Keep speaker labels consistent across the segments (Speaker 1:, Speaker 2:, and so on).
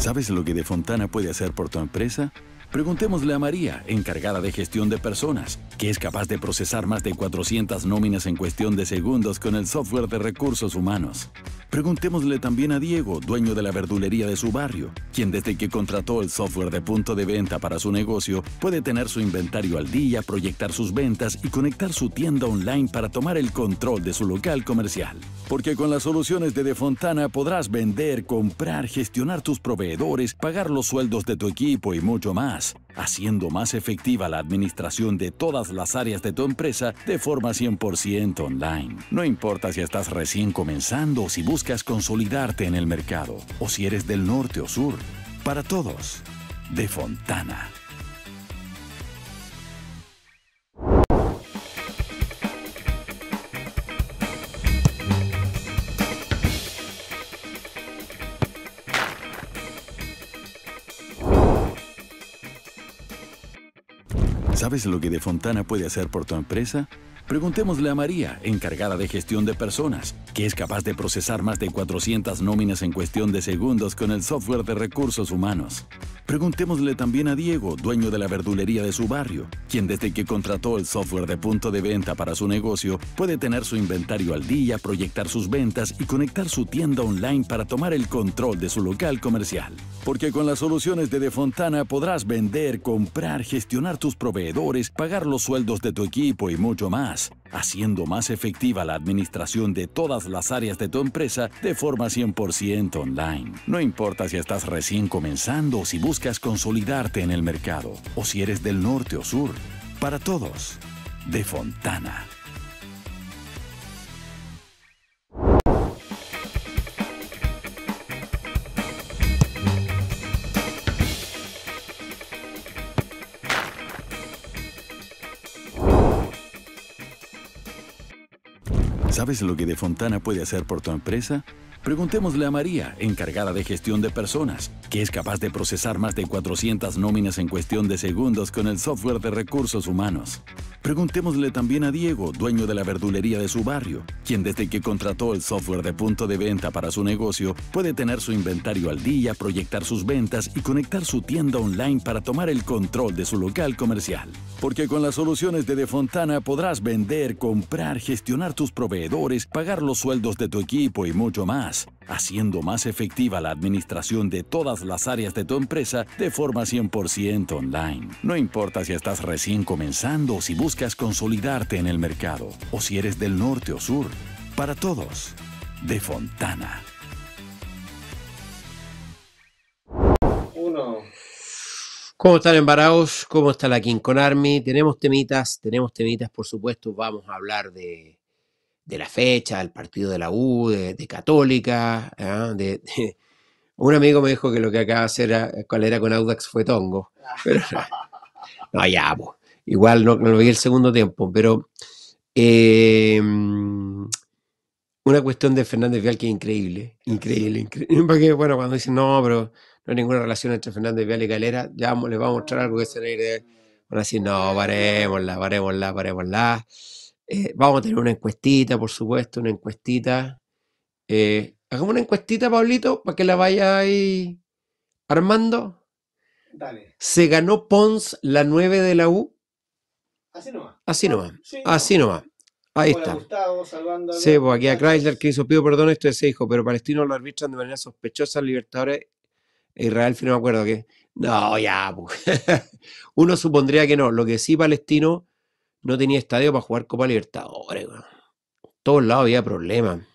Speaker 1: ¿Sabes lo que De Fontana puede hacer por tu empresa? Preguntémosle a María, encargada de gestión de personas, que es capaz de procesar más de 400 nóminas en cuestión de segundos con el software de recursos humanos. Preguntémosle también a Diego, dueño de la verdulería de su barrio, quien desde que contrató el software de punto de venta para su negocio puede tener su inventario al día, proyectar sus ventas y conectar su tienda online para tomar el control de su local comercial. Porque con las soluciones de Fontana podrás vender, comprar, gestionar tus proveedores, pagar los sueldos de tu equipo y mucho más haciendo más efectiva la administración de todas las áreas de tu empresa de forma 100% online. No importa si estás recién comenzando o si buscas consolidarte en el mercado, o si eres del norte o sur. Para todos, de Fontana. ¿Sabes lo que De Fontana puede hacer por tu empresa? Preguntémosle a María, encargada de gestión de personas, que es capaz de procesar más de 400 nóminas en cuestión de segundos con el software de recursos humanos. Preguntémosle también a Diego, dueño de la verdulería de su barrio, quien desde que contrató el software de punto de venta para su negocio puede tener su inventario al día, proyectar sus ventas y conectar su tienda online para tomar el control de su local comercial. Porque con las soluciones de Fontana podrás vender, comprar, gestionar tus proveedores, pagar los sueldos de tu equipo y mucho más haciendo más efectiva la administración de todas las áreas de tu empresa de forma 100% online. No importa si estás recién comenzando o si buscas consolidarte en el mercado, o si eres del norte o sur. Para todos, de Fontana. ¿Sabes lo que De Fontana puede hacer por tu empresa? Preguntémosle a María, encargada de gestión de personas, que es capaz de procesar más de 400 nóminas en cuestión de segundos con el software de recursos humanos. Preguntémosle también a Diego, dueño de la verdulería de su barrio, quien desde que contrató el software de punto de venta para su negocio puede tener su inventario al día, proyectar sus ventas y conectar su tienda online para tomar el control de su local comercial. Porque con las soluciones de De Fontana podrás vender, comprar, gestionar tus proveedores, pagar los sueldos de tu equipo y mucho más haciendo más efectiva la administración de todas las áreas de tu empresa de forma 100% online. No importa si estás recién comenzando o si buscas consolidarte en el mercado, o si eres del norte o sur. Para todos, de Fontana.
Speaker 2: Uno. ¿Cómo están embarados? ¿Cómo está la King con Army? Tenemos temitas, tenemos temitas, por supuesto. Vamos a hablar de de la fecha, el partido de la U, de, Católica. ¿ah? De, Un amigo me dijo que lo que acaba de hacer eh, cuál era con Audax fue tongo. Pero, no, ya, igual no, lo vi el segundo tiempo, pero em, una cuestión de Fernández Vial que es increíble, increíble, increíble. Porque, bueno, cuando dicen no, pero no hay ninguna relación entre Fernández Vial y Galera, ya les voy a mostrar algo que se le Van a decir, no, parémosla, parémosla, parémosla. Eh, vamos a tener una encuestita, por supuesto, una encuestita. Eh, hagamos una encuestita, Pablito, para que la vaya ahí armando. Dale. ¿Se ganó Pons la 9 de la U? Así nomás. Así ah, nomás. va Así nomás. Ahí está. sí, pues aquí a Chrysler que hizo pido perdón, esto es hijo, pero palestinos lo arbitran de manera sospechosa, Libertadores, eh, Israel, no me acuerdo que. No, ya, pues. uno supondría que no. Lo que sí, palestino no tenía estadio para jugar Copa Libertadores. Todo En todos lados había problemas.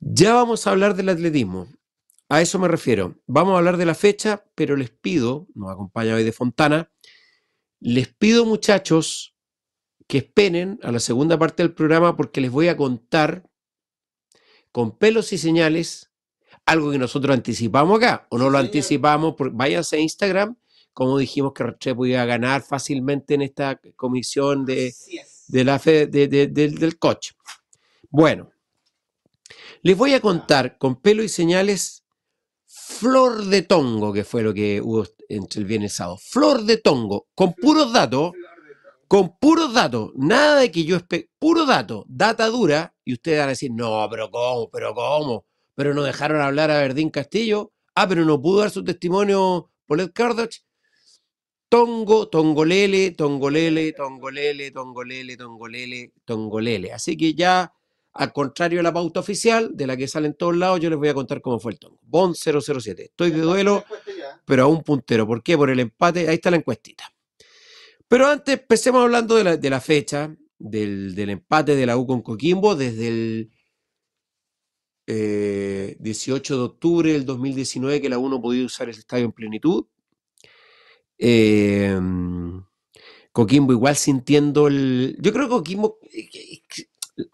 Speaker 2: Ya vamos a hablar del atletismo. A eso me refiero. Vamos a hablar de la fecha, pero les pido, nos acompaña hoy de Fontana, les pido muchachos que esperen a la segunda parte del programa porque les voy a contar con pelos y señales algo que nosotros anticipamos acá, o no lo anticipamos, váyanse a Instagram cómo dijimos que Roche podía ganar fácilmente en esta comisión de, la del coche. Bueno, les voy a contar con pelo y señales flor de tongo, que fue lo que hubo entre el viernes Flor de tongo, con puros datos, con puros datos, nada de que yo puro dato, data dura, y ustedes van a decir, no, pero ¿cómo? ¿Pero cómo? ¿Pero no dejaron hablar a Verdín Castillo? Ah, pero no pudo dar su testimonio Paulette Cardoch. Tongo, Tongolele, Tongolele, Tongolele, Tongolele, Tongolele, Tongolele. Así que ya, al contrario de la pauta oficial, de la que sale en todos lados, yo les voy a contar cómo fue el tongo. Bon 007. Estoy de duelo, pero a un puntero. ¿Por qué? Por el empate. Ahí está la encuestita. Pero antes, empecemos hablando de la, fecha, del, empate de la U con Coquimbo desde el 18 eh, de octubre del 2019, que la U no podía usar el estadio en plenitud Em, Coquimbo igual sintiendo el... Yo creo que Coquimbo, eh, eh,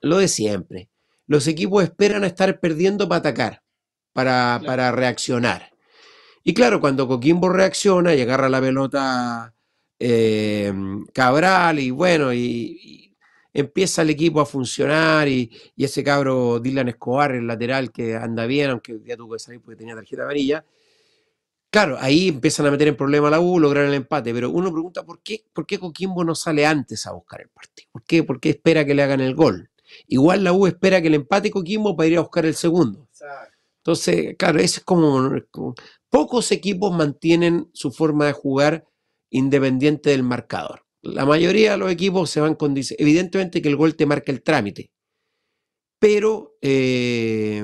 Speaker 2: lo de siempre, los equipos esperan a estar perdiendo para atacar, para, reaccionar. Y claro, cuando Coquimbo reacciona y agarra la pelota em, Cabral y bueno, y, empieza el equipo a funcionar y, y, ese cabro Dylan Escobar, el lateral que anda bien, aunque ya tuvo que salir porque tenía tarjeta amarilla, Claro, ahí empiezan a meter en problema la U, lograr el empate, pero uno pregunta por qué, por qué Coquimbo no sale antes a buscar el partido, ¿Por qué, espera que le hagan el gol. Igual la U espera que el empate Coquimbo para ir a buscar el segundo. Entonces, claro, eso es como, pocos equipos mantienen su forma de jugar independiente del marcador. La mayoría de los equipos se van con evidentemente que el gol te marca el trámite, pero eh,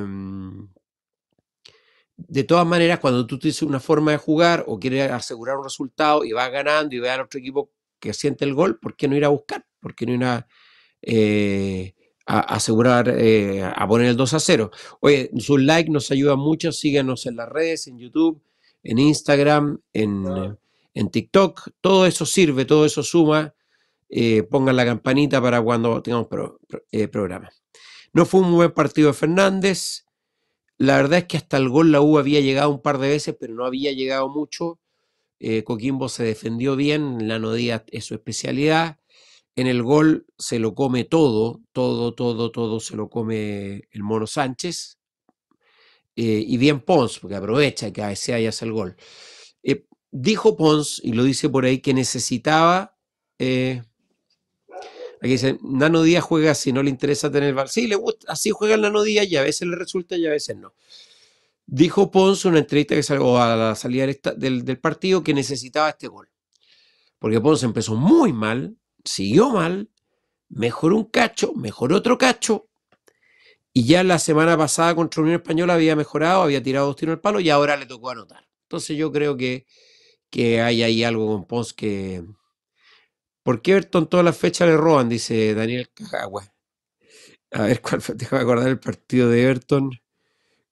Speaker 2: de todas maneras, cuando tú tienes una forma de jugar o quieres asegurar un resultado y vas ganando y ve a otro equipo que siente el gol, ¿por qué no ir a buscar? ¿Por qué no ir a, eh, asegurar, eh, a poner el 2 a 0? Oye, su like nos ayuda mucho, síguenos en las redes, en YouTube, en Instagram, en, TikTok, todo eso sirve, todo eso suma. Eh, pongan la campanita para cuando tengamos programa. No fue un buen partido de Fernández. La verdad es que hasta el gol la U había llegado un par de veces, pero no había llegado mucho. Eh, Coquimbo se defendió bien, la nodía es su especialidad. En el gol se lo come todo, todo, todo, todo se lo come el Mono Sánchez. Eh, y bien Pons, porque aprovecha que a ese ahí hace el gol. Eh, dijo Pons, y lo dice por ahí, que necesitaba Aquí dicen, Nano Díaz juega si no le interesa tener VAR. Sí, le gusta, así juega el Nano Díaz y a veces le resulta y a veces no. Dijo Pons en una entrevista que salió a la salida del, partido que necesitaba este gol. Porque Pons empezó muy mal, siguió mal, mejoró un cacho, mejoró otro cacho. Y ya la semana pasada contra Unión Española había mejorado, había tirado dos tiros al palo y ahora le tocó anotar. Entonces yo creo que, que hay ahí algo con Pons que, ¿Por qué Everton todas las fechas le roban? Dice Daniel Cajagua. A ver, ¿cuál fue? a acordar el partido de Everton eh,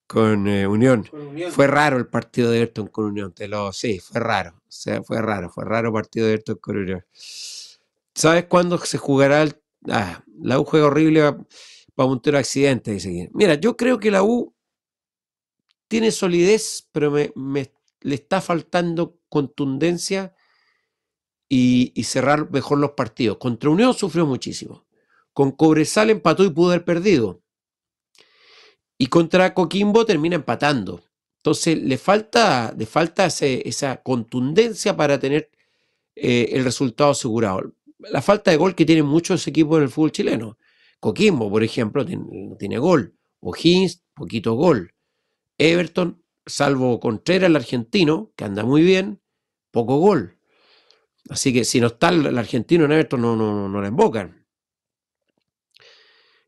Speaker 2: con, Unión. Fue raro el partido de Everton con Unión. Te lo, sí, fue raro. O sea, fue raro. Fue raro el partido de Everton con Unión. ¿Sabes cuándo se jugará el... Ah, la U juega horrible para montar accidente, dice Mira, yo creo que la U tiene solidez, pero le está faltando contundencia y, cerrar mejor los partidos. Contra Unión sufrió muchísimo. Con Cobresal empató y pudo haber perdido. Y contra Coquimbo termina empatando. Entonces le falta, le falta esa contundencia para tener eh, el resultado asegurado. La falta de gol que tienen muchos equipos del fútbol chileno. Coquimbo, por ejemplo, tiene, tiene gol. O'Higgins, poquito gol. Everton, salvo Contreras, el argentino, que anda muy bien, poco gol. Así que si no está el, argentino en Everton, no, no, no, la invocan.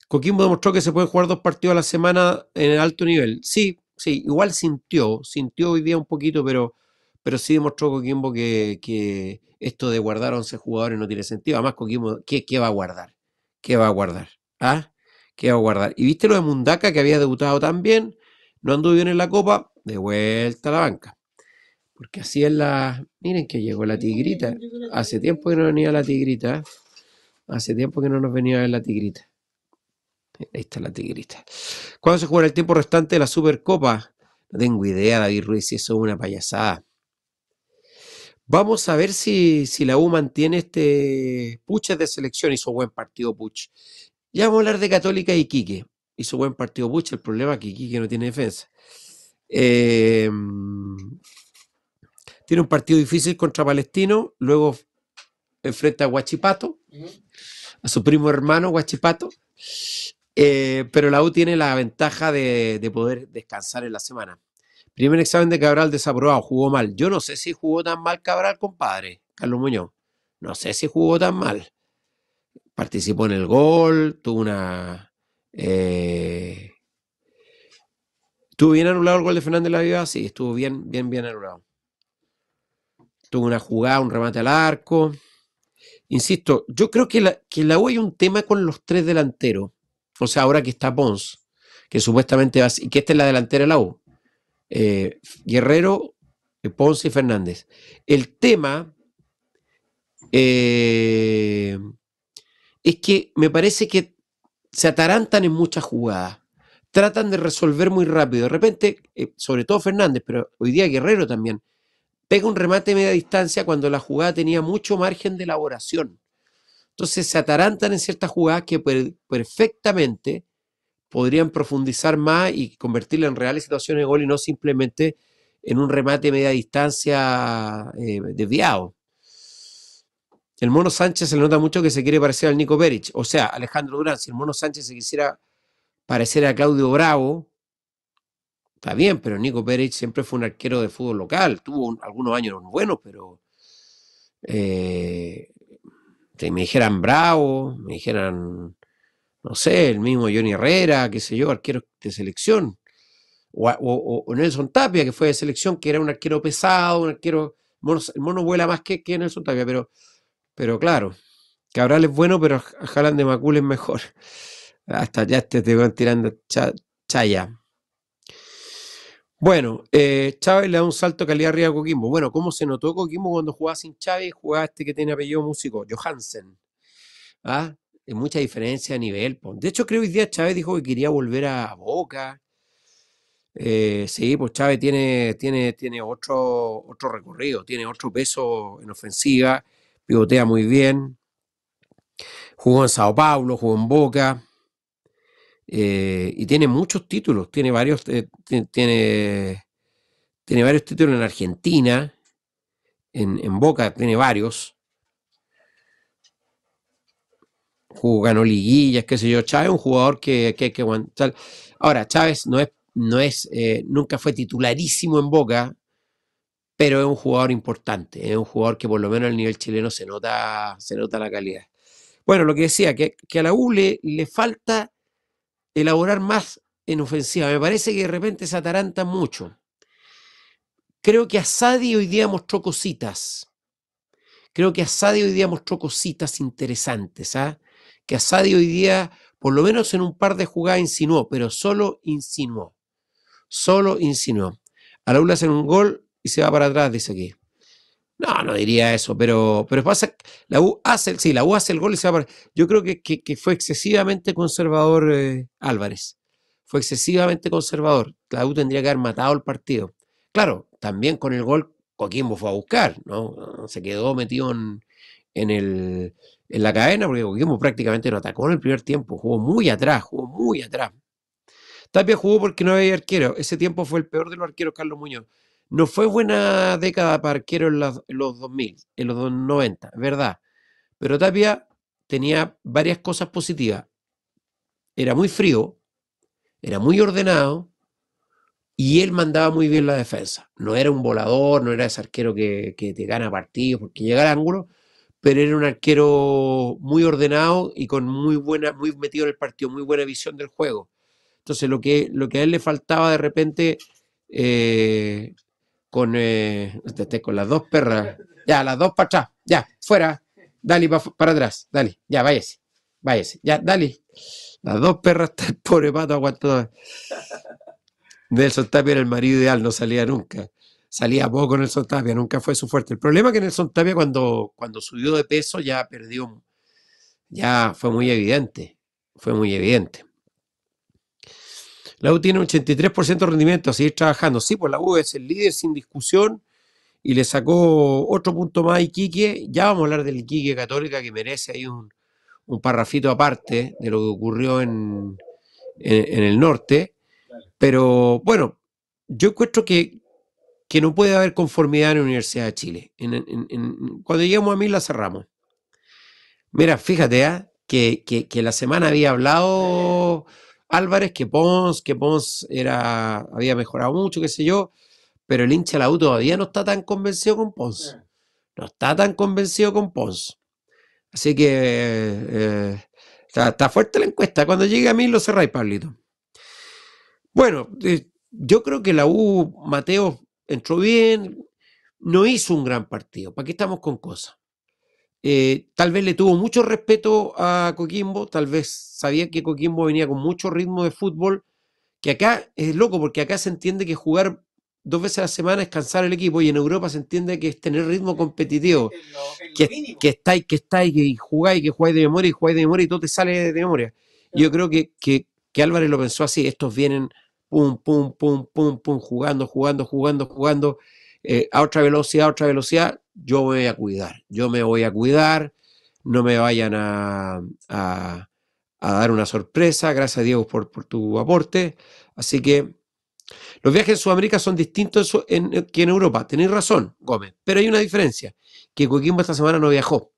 Speaker 2: Coquimbo demostró que se pueden jugar dos partidos a la semana en el alto nivel. Sí, sí, igual sintió, sintió hoy día un poquito, pero, pero sí demostró Coquimbo que, que esto de guardar 11 jugadores no tiene sentido. Además, Coquimbo, ¿qué, va a guardar? ¿Qué va a guardar? ¿Ah? ¿Qué va a guardar? Y viste lo de Mundaca que había debutado también. no andó bien en la copa, de vuelta a la banca. Porque así es la... Miren que llegó la pues, tigrita. Hace tiempo que no venía la tigrita. Hace tiempo que no nos venía la tigrita. Ahí está la tigrita. ¿Cuándo se jugará el tiempo restante de la Supercopa? No tengo idea, David Ruiz, si eso es una payasada. Vamos a ver si, la U mantiene este Puches de selección. Hizo buen partido Puch. Ya vamos a hablar de Católica y Quique. Hizo buen partido Puch. El problema es que Quique no tiene defensa. Eh, tiene un partido difícil contra Palestino, luego enfrenta a Guachipato. a su primo hermano Guachipato. Eh, pero la U tiene la ventaja de, poder descansar en la semana. Primer examen de Cabral desaprobado, jugó mal. Yo no sé si jugó tan mal Cabral, compadre, Carlos Muñoz. No sé si jugó tan mal. Participó en el gol, tuvo una. Eh, ¿Estuvo bien anulado el gol de Fernández la Viva? Sí, estuvo bien, bien, bien anulado tuvo una jugada, un remate al arco. Insisto, yo creo que, que en la U hay un tema con los tres delanteros. O sea, ahora que está Pons, que supuestamente va, y que esta es la delantera de la U. Eh, Guerrero, eh, Pons y Fernández. El tema eh, es que me parece que se atarantan en muchas jugadas. Tratan de resolver muy rápido. De repente, sobre todo Fernández, pero hoy día Guerrero también, pega un remate de media distancia cuando la jugada tenía mucho margen de elaboración. Entonces se atarantan en ciertas jugadas que perfectamente podrían profundizar más y convertirla en reales situaciones de gol y no simplemente en un remate de media distancia eh, desviado. El Mono Sánchez se nota mucho que se quiere parecer al Nico Beric. O sea, Alejandro Durán, si el Mono Sánchez se quisiera parecer a Claudio Bravo, Está bien, pero Nico Pérez siempre fue un arquero de fútbol local. Tuvo algunos años buenos, pero. Eh, me dijeran Bravo, me dijeran. No sé, el mismo Johnny Herrera, qué sé yo, arquero de selección. O, Nelson Tapia, que fue de selección, que era un arquero pesado, un arquero. El mono vuela más que, que Nelson Tapia, pero, pero claro, Cabral es bueno, pero Jalan de Macul es mejor. Hasta ya te van tirando chaya. Bueno, eh, Chávez le da un salto calidad arriba a Coquimbo. Bueno, ¿cómo se notó Coquimbo cuando jugaba sin Chávez? Jugaba este que tiene apellido músico, Johansen. ¿Ah? Hay mucha diferencia a nivel. De hecho, creo que hoy día Chávez dijo que quería volver a Boca. Eh, sí, pues Chávez tiene, tiene, tiene otro, otro recorrido, tiene otro peso en ofensiva, pivotea muy bien. Jugó en Sao Paulo, jugó en Boca. Eh, y tiene muchos títulos, tiene varios, eh, tiene, tiene varios títulos en Argentina, en, Boca tiene varios. Jugó, ganó liguillas, qué sé yo. Chávez es un jugador que, que que Ahora, Chávez no es, no es, eh, nunca fue titularísimo en Boca, pero es un jugador importante, es un jugador que por lo menos al nivel chileno se nota, se nota la calidad. Bueno, lo que decía, que, que a la Ule le falta elaborar más en ofensiva. Me parece que de repente se ataranta mucho. Creo que Asadi hoy día mostró cositas. Creo que Asadi hoy día mostró cositas interesantes. ¿ah? Que Asadi hoy día, por lo menos en un par de jugadas, insinuó, pero solo insinuó. Solo insinuó. Lula hace un gol y se va para atrás, dice aquí. No, no diría eso, pero, pero pasa, la U hace, sí, la U hace el gol y se va Yo creo que, que, fue excesivamente conservador eh, Álvarez. Fue excesivamente conservador. La U tendría que haber matado el partido. Claro, también con el gol Coquimbo fue a buscar, ¿no? Se quedó metido en, el, en la cadena porque Coquimbo prácticamente no atacó en el primer tiempo. Jugó muy atrás, jugó muy atrás. Tapia jugó porque no había arquero. Ese tiempo fue el peor de los arqueros, Carlos Muñoz. No fue buena década para arquero en, los 2000, en los 90, es verdad. Pero Tapia tenía varias cosas positivas. Era muy frío, era muy ordenado y él mandaba muy bien la defensa. No era un volador, no era ese arquero que, te gana partidos porque llega al ángulo, pero era un arquero muy ordenado y con muy buena, muy metido en el partido, muy buena visión del juego. Entonces, lo que, lo que a él le faltaba de repente, eh, con, eh, con las dos perras. Ya, las dos para atrás. Ya, fuera. Dale para atrás. Dale. Ya, váyase. Váyase. Ya, dale. Las dos perras, el pobre pato aguantó. Nelson Tapia era el marido ideal, no salía nunca. Salía poco el Tapia, nunca fue su fuerte. El problema es que Nelson Tapia cuando, cuando subió de peso ya perdió, ya fue muy evidente, fue muy evidente. La U tiene un 83% de rendimiento, sigue trabajando. Sí, pues la U es el líder sin discusión y le sacó otro punto más a Iquique. Ya vamos a hablar del Iquique Católica que merece ahí un, parrafito aparte de lo que ocurrió en, el norte. Pero bueno, yo encuentro que, que no puede haber conformidad en la Universidad de Chile. cuando llegamos a mí la cerramos. Mira, fíjate ¿ah? que, que, que, la semana había hablado Álvarez, que Pons, que Pons era, había mejorado mucho, qué sé yo, pero el hincha la U todavía no está tan convencido con Pons. No está tan convencido con Pons. Así que eh, está, fuerte la encuesta. Cuando llegue a mí lo cerráis, Pablito. Bueno, eh, yo creo que la U, Mateo, entró bien, no hizo un gran partido. ¿Para qué estamos con cosas? Eh, tal vez le tuvo mucho respeto a Coquimbo, tal vez sabía que Coquimbo venía con mucho ritmo de fútbol, que acá es loco porque acá se entiende que jugar dos veces a la semana es cansar el equipo y en Europa se entiende que es tener ritmo competitivo, que que, que, estáis, que estáis, y jugáis, que jugáis de memoria y jugáis de memoria y todo te sale de memoria. Yo creo que, Álvarez lo pensó así, estos vienen pum, pum, pum, pum, pum, jugando, jugando, jugando, jugando, eh, a otra velocidad, a otra velocidad, yo me voy a cuidar, yo me voy a cuidar, no me vayan a, a, dar una sorpresa. Gracias, Diego, por, por, tu aporte. Así que los viajes en Sudamérica son distintos que en Europa. Tenéis razón, Gómez, pero hay una diferencia, que Coquimbo esta semana no viajó.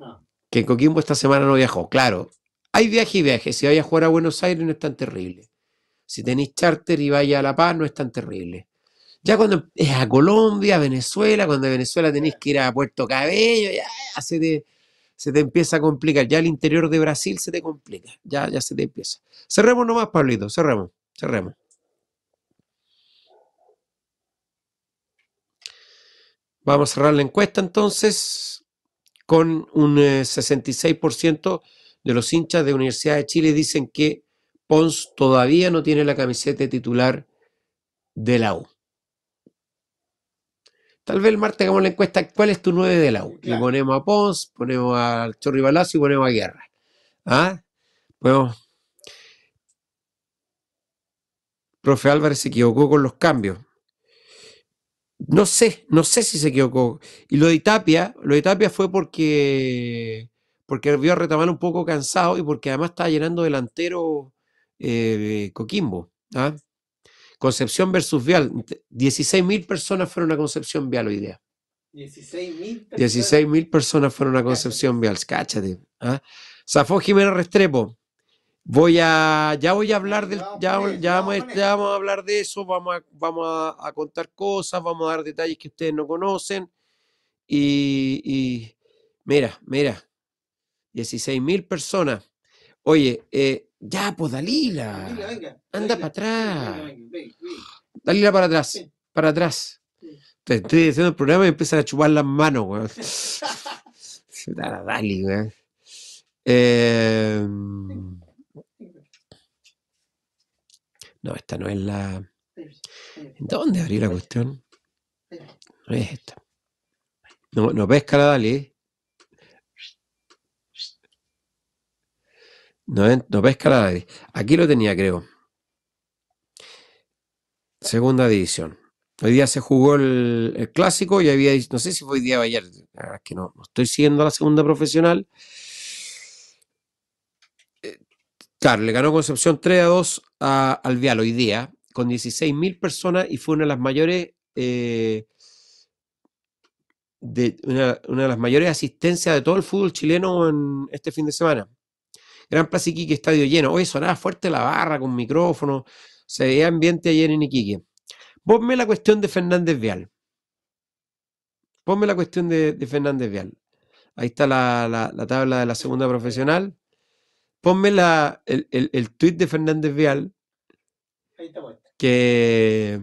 Speaker 2: Ah. Que Coquimbo esta semana no viajó, claro. Hay viaje y viaje. Si vais a jugar a Buenos Aires no es tan terrible. Si tenéis charter y vaya a La Paz no es tan terrible. Ya cuando es a Colombia, a Venezuela, cuando de Venezuela tenés que ir a Puerto Cabello, ya, se, te, empieza a complicar. Ya el interior de Brasil se te complica. Ya, ya se te empieza. Cerremos nomás, Pablito. Cerremos. Cerremos. Vamos a cerrar la encuesta entonces con un 66% eh, de los hinchas de Universidad de Chile dicen que Pons todavía no tiene la camiseta titular de la U. Tal vez el martes hagamos la encuesta, ¿cuál es tu 9 del la Le ponemos a Pons, ponemos al Chorri Balazo y ponemos a Guerra. ¿Ah? Profe Álvarez se equivocó con los cambios. No sé, no sé si se equivocó. Y lo de Tapia, lo de Tapia fue porque porque vio a Retamar un poco cansado y porque además estaba llenando delantero eh, Coquimbo. ¿ah? Concepción versus Vial, mil personas fueron a Concepción Vial hoy día. 16.000 mil personas fueron a Concepción Vial, escáchate. ¿ah? Jiménez Restrepo. Voy a, ya voy a hablar del, ya, vamos, a hablar de eso, vamos, a, vamos contar cosas, vamos a dar detalles que ustedes no conocen. Y, y mira, mira, 16.000 personas. Oye, eh, ya, pues Dalila. Anda para atrás. Dalila para atrás. Para atrás. Te estoy diciendo el programa y empiezas a chupar las manos, weón. Dali, weón. Em, no, esta no es la. ¿Dónde abrí la cuestión? No es esta. No, pesca la Dali. Eh. No, pesca la Aquí lo tenía, creo. Segunda división. Hoy día se jugó el, clásico y había, no sé si fue hoy día o ayer, que no, estoy siguiendo a la segunda profesional. Eh, le ganó Concepción 3 a 2 al Vial hoy día, con 16.000 personas y fue una de las mayores, eh, de, una, de las mayores asistencias de todo el fútbol chileno en este fin de semana. Gran Plaza Iquique, estadio lleno. Hoy sonaba fuerte la barra con micrófono. Se veía ambiente ayer en Iquique. Ponme la cuestión de Fernández Vial. Ponme la cuestión de, Fernández Vial. Ahí está la, tabla de la segunda profesional. Ponme la, el, el, tweet de Fernández Vial. Ahí está que,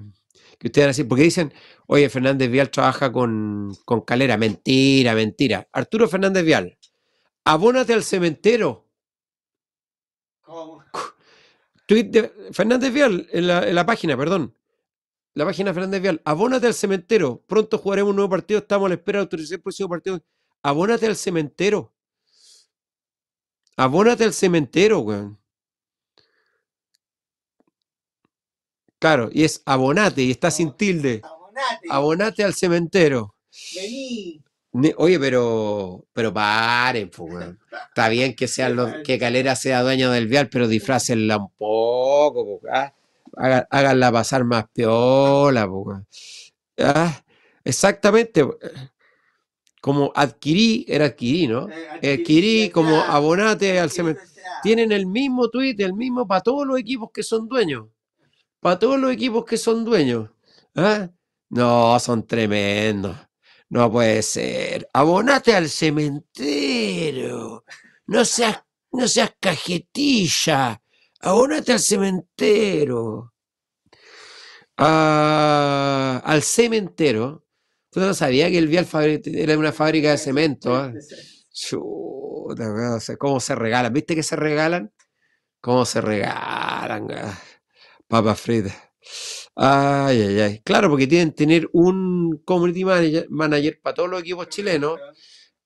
Speaker 2: que ustedes así, porque dicen, oye, Fernández Vial trabaja con, con Calera. Mentira, mentira. Arturo Fernández Vial, abónate al cementero. Fernández Vial, en la, página, perdón. La página Fernández Vial. Abónate al cementero. Pronto jugaremos un nuevo partido. Estamos a la espera de autorizar el próximo partido. Abónate al cementero. Abónate al cementero, weón. Claro, y es abonate y está sin tilde. Abonate. abonate al cementero. Vení. Oye, pero, pero paren, pues, Está bien que sean los, que Calera sea dueño del vial, pero disfrácenla un poco, ah. háganla pasar más piola, pues, exactamente. Eh, como adquirí, era adquirí, ¿no? Eh, adquirí como abonate al cementerio. Tienen el mismo tweet, el mismo para todos los equipos que son dueños. Para todos los equipos que son dueños. Ah. No, son tremendos. No puede ser. Abonate al cementero No seas, no seas cajetilla. Abonate al cementero ah, al cementero Tú no sabías que el Vial era una fábrica de cemento. ¿ah? Chuta, cómo se regalan. ¿Viste que se regalan? ¿Cómo se regalan? Ah? papa Frida. Ay, ay, ay. Claro, porque tienen que tener un community manager, para todos los equipos chilenos,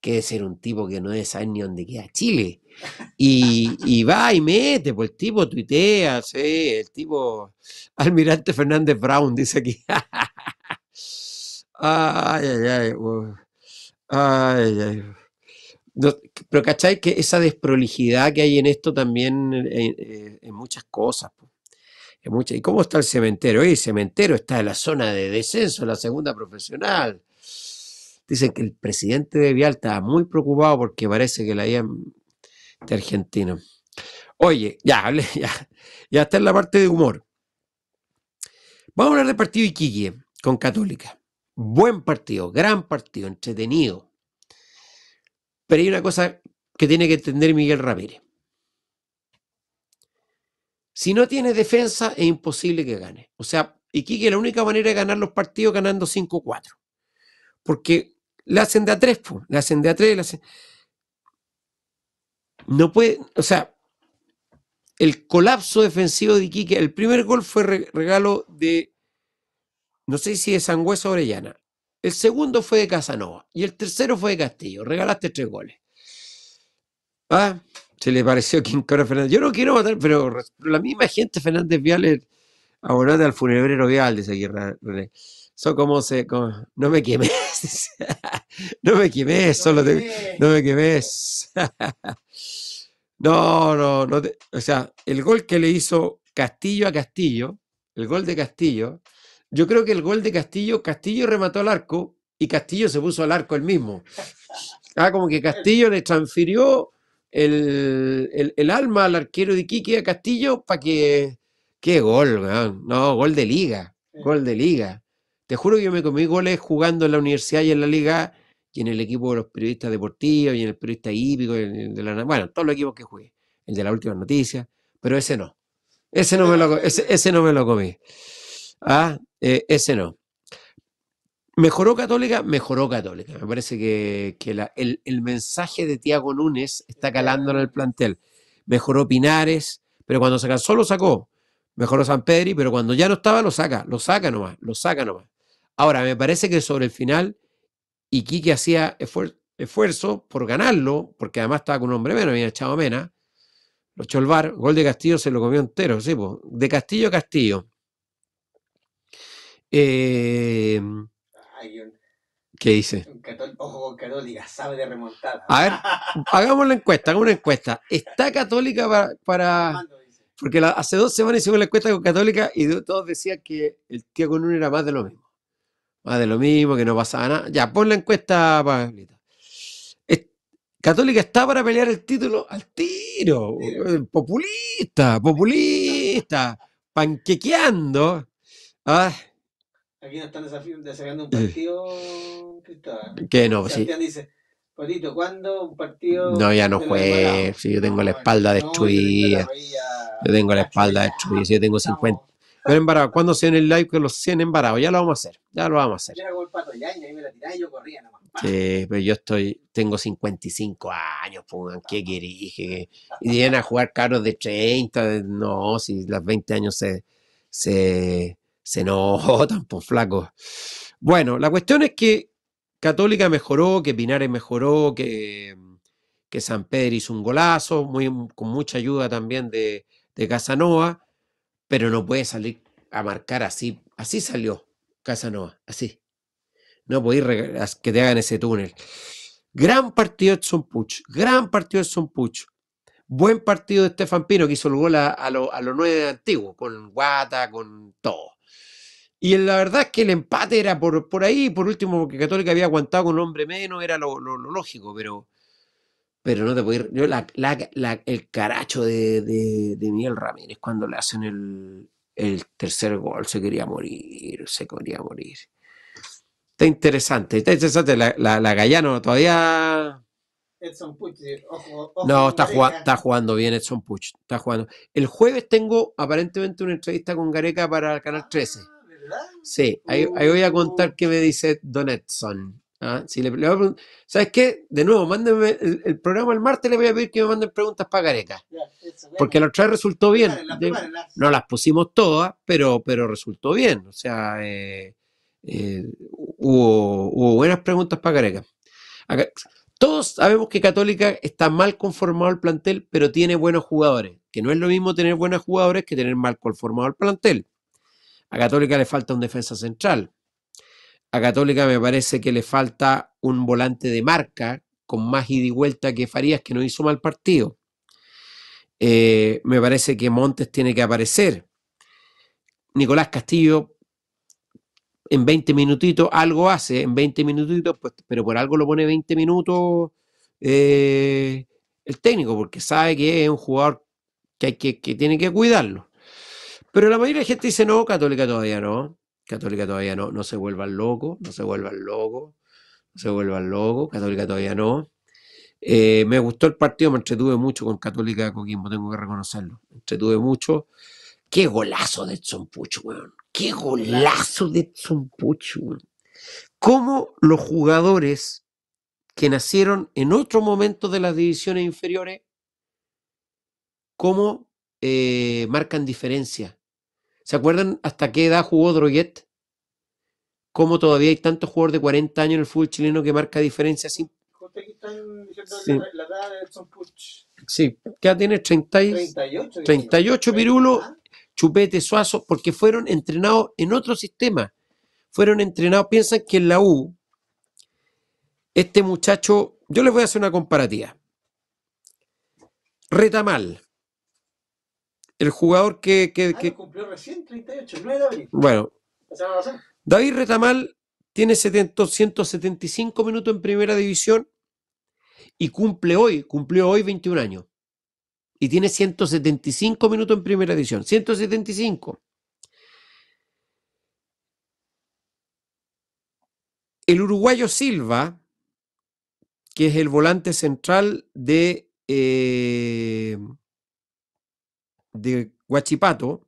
Speaker 2: que es ser un tipo que no debe saber ni dónde queda Chile. Y, va y mete, pues el tipo tuitea, sí, el tipo Almirante Fernández Brown dice aquí. ay, ay, ay. Ay, ay. pero ¿cachai? Que esa desprolijidad que hay en esto también eh, eh, en, muchas cosas. pues. ¿Y cómo está el cementerio? Oye, el cementerio está en la zona de descenso, la segunda profesional. Dicen que el presidente de Vial está muy preocupado porque parece que la hayan de argentino. Oye, ya hablé, ya, ya está en la parte de humor. Vamos a hablar del partido Iquique con Católica. Buen partido, gran partido, entretenido. Pero hay una cosa que tiene que entender Miguel Ramírez. Si no tiene defensa, es imposible que gane. O sea, Iquique, la única manera de ganar los partidos ganando 5-4. Porque le hacen de a 3, le hacen de a le hacen... No puede, o sea, el colapso defensivo de Iquique, el primer gol fue regalo de, no sé si de Sangüesa Orellana, el segundo fue de Casanova y el tercero fue de Castillo, regalaste tres goles. ¿Ah? se le pareció King a Fernández. Yo no quiero matar, pero la misma gente Fernández Vial abonada al funebrero Vial, de aquí René. Son como se. no me quemes. no me quemes, solo te, No me quemes. no, no, no. o sea, el gol que le hizo Castillo a Castillo, el gol de Castillo, yo creo que el gol de Castillo, Castillo remató al arco y Castillo se puso al arco él mismo. Ah, como que Castillo le transfirió el, el, alma al arquero de Quique a Castillo para que. ¡Qué gol, No, gol de liga. Gol de liga. Te juro que yo me comí goles jugando en la universidad y en la liga y en el equipo de los periodistas deportivos y en el periodista hípico, bueno, todos los equipos que jugué, el de la última noticia, pero ese no. Ese no me lo, ese, no me lo comí. Ah, eh, ese no. Mejoró Católica, mejoró Católica. Me parece que, el, mensaje de Tiago Núñez está calando en el plantel. Mejoró Pinares, pero cuando se cansó lo sacó. Mejoró San Pedri, pero cuando ya no estaba lo saca, lo saca nomás, lo saca nomás. Ahora, me parece que sobre el final, Iquique hacía esfuerzo por ganarlo, porque además estaba con un hombre menos, había echado Mena. Lo echó el bar, gol de Castillo se lo comió entero, sí, de Castillo a Castillo. Eh, ¿Qué dice? Ojo Católica, sabe de remontada. A ver, hagamos la encuesta, hagamos una encuesta. ¿Está Católica para...? Porque hace dos semanas hicimos la encuesta con Católica y todos decían que el tío con uno era más de lo mismo. Más de lo mismo, que no pasaba nada. Ya, pon la encuesta, Católica está para pelear el título al tiro. Eh, populista, populista, panquequeando. Ah,
Speaker 1: Aquí nos están sacando
Speaker 2: un eh. partido, Cristóbal. Que no, pues Sebastián dice, ¿cuándo un partido? No, ya no juegue. Si yo tengo la espalda destruida. Yo tengo la espalda destruida. Si yo tengo 50. Pero embarado, ¿cuándo se en el live que los 100 embarados? Ya lo vamos a hacer, ya lo vamos a hacer. Yo era me la y yo corría nomás. Sí, pero yo estoy, tengo 55 años, pongan, ¿qué querís? y vienen a jugar caros de 30, no, si las 20 años se, se notan, tampoco pues, flaco. Bueno, la cuestión es que Católica mejoró, que Pinares mejoró, que, que San Pedro hizo un golazo, muy, con mucha ayuda también de, de Casanova, pero no puede salir a marcar así. Así salió Casanova, así. No a que te hagan ese túnel. Gran partido son Puch, gran partido son Puch. Buen partido de Estefan Pino, que hizo el gol a, los lo nueve antiguo, con guata, con todo. Y la verdad es que el empate era por, por ahí, por último, porque Católica había aguantado con un hombre menos, era lo, lógico, pero, pero no te puedo ir. el caracho de, de, Miguel Ramírez cuando le hacen el, tercer gol, se quería morir, se quería morir. Está interesante, está interesante. La, la, Gallano todavía. Edson Puch, eh, ojo, ojo no, está, jugando, está jugando bien Edson Puch. Está jugando. El jueves tengo aparentemente una entrevista con Gareca para el canal 13. Sí, ahí, voy a contar qué me dice Don Edson. ¿ah? ¿Sabes qué? De nuevo, mándenme el, programa el martes, le voy a pedir que me manden preguntas para Careca. porque la otra resultó bien. No las pusimos todas, pero, pero resultó bien. O sea, eh, eh, hubo, buenas preguntas para Careca. todos sabemos que Católica está mal conformado el plantel, pero tiene buenos jugadores. Que no es lo mismo tener buenos jugadores que tener mal conformado el plantel. A Católica le falta un defensa central. A Católica me parece que le falta un volante de marca con más ida y vuelta que Farías, que no hizo mal partido. Eh, me parece que Montes tiene que aparecer. Nicolás Castillo en 20 minutitos algo hace, en 20 minutitos, pues, pero por algo lo pone 20 minutos eh, el técnico, porque sabe que es un jugador que tiene que cuidarlo. Pero la mayoría de gente dice, no, católica todavía no. Católica todavía no, no se vuelvan loco, no se vuelvan locos, no se vuelvan loco, católica todavía no. Eh, me gustó el partido, me entretuve mucho con Católica Coquimbo, tengo que reconocerlo. Me entretuve mucho. Qué golazo de Edson weón. Qué golazo de Edson weón. Cómo los jugadores que nacieron en otro momento de las divisiones inferiores, cómo eh, marcan diferencia ¿Se acuerdan hasta qué edad jugó Droguet? ¿Cómo todavía hay tantos jugadores de 40 años en el fútbol chileno que marca diferencias sí. la, edad de Puch. Sí, ¿qué edad tiene? 38. 38 Pirulo, ah. Chupete, Suazo, porque fueron entrenados en otro sistema. Fueron entrenados, piensan que en la U, este muchacho, yo les voy a hacer una comparativa. Retamal, el jugador que... Ah,
Speaker 1: cumplió recién 38,
Speaker 2: Bueno. David Retamal tiene 175 minutos en primera división y cumple hoy, cumplió hoy 21 años. Y tiene 175 minutos en primera división. 175. El uruguayo Silva, que es el volante central de eh, de Guachipato,